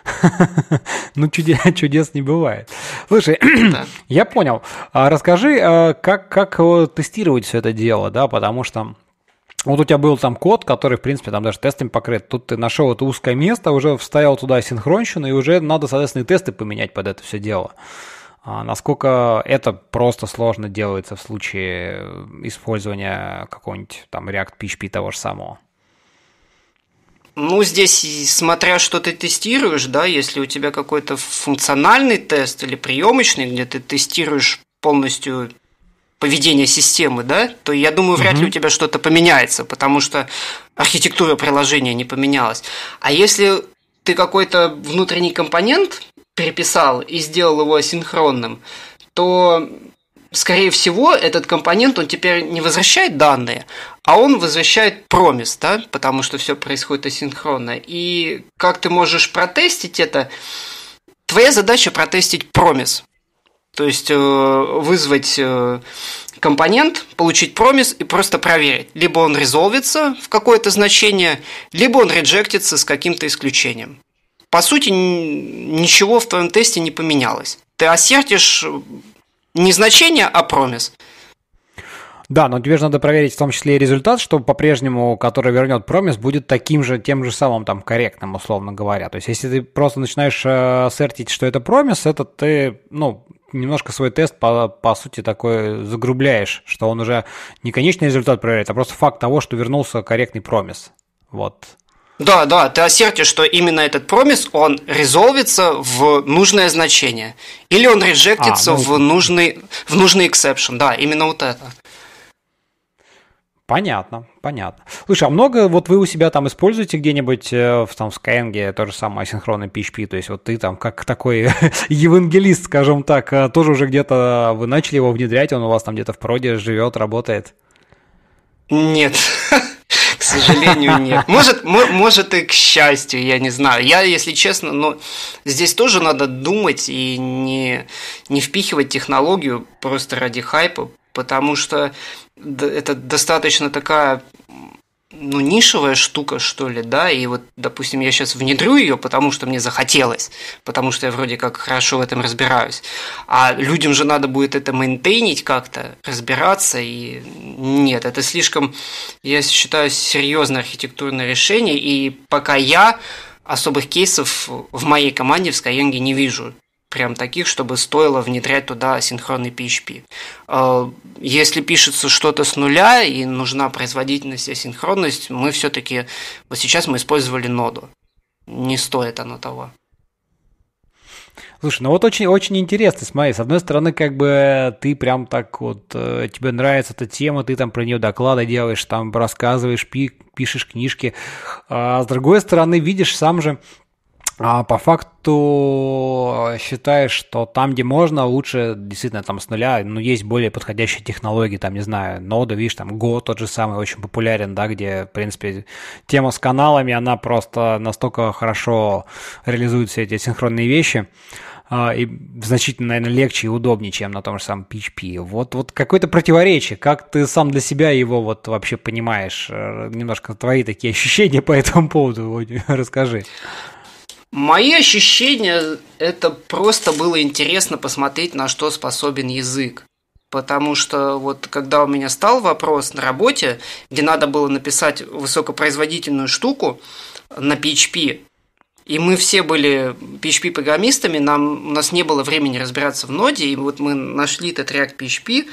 Ну, чудес, чудес не бывает. Слушай, да. я понял. А расскажи, э, как, как э, тестировать все это дело, да, потому что вот у тебя был там код, который, в принципе, там даже тестами покрыт. Тут ты нашел это узкое место, уже вставил туда синхронщину, и уже надо, соответственно, и тесты поменять под это все дело. А насколько это просто сложно делается в случае э, использования какого-нибудь там React PHP того же самого? Ну, здесь, смотря что ты тестируешь, да, если у тебя какой-то функциональный тест или приемочный, где ты тестируешь полностью поведения системы, да, то я думаю, вряд ли у тебя что-то поменяется, потому что архитектура приложения не поменялась. А если ты какой-то внутренний компонент переписал и сделал его асинхронным, то скорее всего, этот компонент, он теперь не возвращает данные, а он возвращает промис, да, потому что все происходит асинхронно. И как ты можешь протестить это? Твоя задача протестить промис, то есть э, вызвать э, компонент, получить промис и просто проверить. Либо он резолвится в какое-то значение, либо он реджектится с каким-то исключением. По сути, ничего в твоем тесте не поменялось. Ты осертишь не значение, а промис – да, но тебе же надо проверить в том числе и результат, чтобы по-прежнему, который вернет промис, будет таким же, тем же самым там корректным, условно говоря. То есть если ты просто начинаешь э, сертить, что это промис, это ты, ну, немножко свой тест, по, по сути, такой загрубляешь, что он уже не конечный результат проверяет, а просто факт того, что вернулся корректный промис. Вот. Да, да, ты осертишь, что именно этот промис, он резолвится в нужное значение. Или он а, реджектится а, ну... в нужный, в нужный exception. Да, именно вот это. Понятно, понятно. Слушай, а много вот вы у себя там используете где-нибудь э, в там Skyeng то же самое асинхронный PHP, то есть вот ты там как такой евангелист, скажем так, э, тоже уже где-то вы начали его внедрять, он у вас там где-то в проде живет, работает? Нет, к сожалению, нет. Может, может и к счастью, я не знаю. Я, если честно, но ну, здесь тоже надо думать и не, не впихивать технологию просто ради хайпа, потому что это достаточно такая ну, нишевая штука, что ли, да, и вот, допустим, я сейчас внедрю ее, потому что мне захотелось, потому что я вроде как хорошо в этом разбираюсь, а людям же надо будет это мейнтейнить как-то, разбираться, и нет, это слишком, я считаю, серьезное архитектурное решение, и пока я особых кейсов в моей команде в Skyeng не вижу прям таких, чтобы стоило внедрять туда синхронный PHP. А, если пишется что-то с нуля и нужна производительность и синхронность, мы все-таки, вот сейчас мы использовали ноду. Не стоит оно того. Слушай, ну вот очень, очень интересно, смотри, с одной стороны, как бы ты прям так вот, э, тебе нравится эта тема, ты там про нее доклады делаешь, там рассказываешь, пишешь книжки, а с другой стороны, видишь сам же, а по факту э, считаешь, что там, где можно, лучше действительно там с нуля, ну, есть более подходящие технологии, там, не знаю, нода, видишь, там Go тот же самый, очень популярен, да, где, в принципе, тема с каналами, она просто настолько хорошо реализует все эти синхронные вещи, а, и значительно, наверное, легче и удобнее, чем на том же самом PHP. Вот, вот какое-то противоречие, как ты сам для себя его вот вообще понимаешь? Э, немножко твои такие ощущения по этому поводу расскажи. Мои ощущения, это просто было интересно посмотреть, на что способен язык. Потому что вот когда у меня стал вопрос на работе, где надо было написать высокопроизводительную штуку на PHP, и мы все были PHP-программистами, нам, у нас не было времени разбираться в ноде, и вот мы нашли этот React PHP,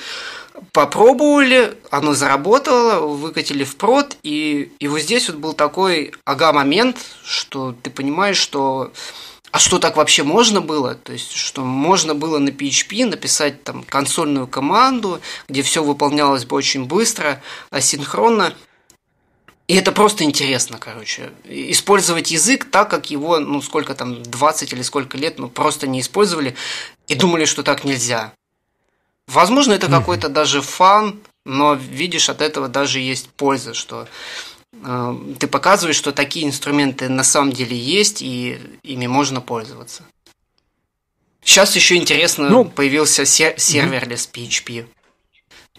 попробовали, оно заработало, выкатили в прод, и, и вот здесь вот был такой ага-момент, что ты понимаешь, что а что так вообще можно было? То есть, что можно было на PHP написать там консольную команду, где все выполнялось бы очень быстро, асинхронно. И это просто интересно, короче. Использовать язык так, как его, ну, сколько там, 20 или сколько лет, ну, просто не использовали и думали, что так нельзя. Возможно, это какой-то даже фан, но видишь, от этого даже есть польза, что э, ты показываешь, что такие инструменты на самом деле есть, и ими можно пользоваться. Сейчас еще интересно, ну, появился сер- серверлес угу. PHP.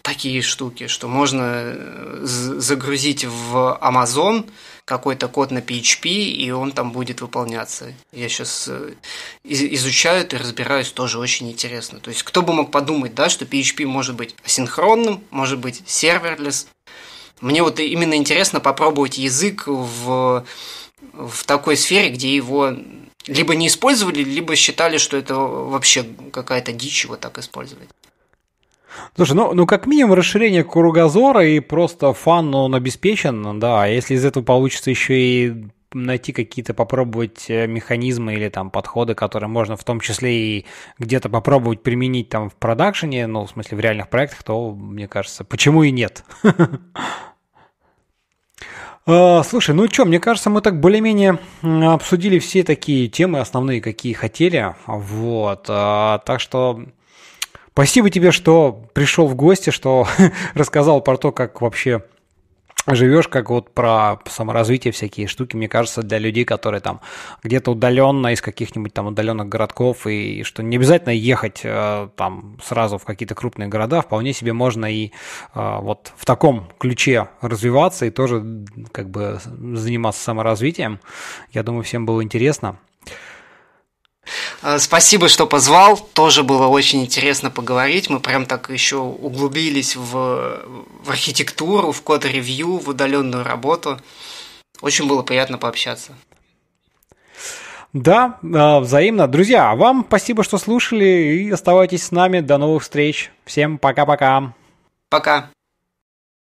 Такие штуки, что можно э, загрузить в Amazon, какой-то код на PHP, и он там будет выполняться. Я сейчас э, изучаю это и разбираюсь тоже очень интересно. То есть, кто бы мог подумать, да, что PHP может быть асинхронным, может быть серверлес. Мне вот именно интересно попробовать язык в, в такой сфере, где его либо не использовали, либо считали, что это вообще какая-то дичь его так использовать. Слушай, ну, ну как минимум расширение кругозора и просто фан он обеспечен, да. А если из этого получится еще и найти какие-то, попробовать э, механизмы или там подходы, которые можно в том числе и где-то попробовать применить там в продакшене, ну, в смысле, в реальных проектах, то, мне кажется, почему и нет? А, слушай, ну что, мне кажется, мы так более-менее обсудили все такие темы основные, какие хотели, вот, а, так что Спасибо тебе, что пришел в гости, что рассказал про то, как вообще живешь, как вот про саморазвитие всякие штуки, мне кажется, для людей, которые там где-то удаленно из каких-нибудь там удаленных городков, и что не обязательно ехать э, там сразу в какие-то крупные города, вполне себе можно и э, вот в таком ключе развиваться и тоже как бы заниматься саморазвитием. Я думаю, всем было интересно. Э, спасибо, что позвал. Тоже было очень интересно поговорить. Мы прям так еще углубились в, в архитектуру, в код-ревью, в удаленную работу. Очень было приятно пообщаться. Да, э, взаимно. Друзья, а вам спасибо, что слушали и оставайтесь с нами. До новых встреч. Всем пока-пока. Пока. -пока. пока.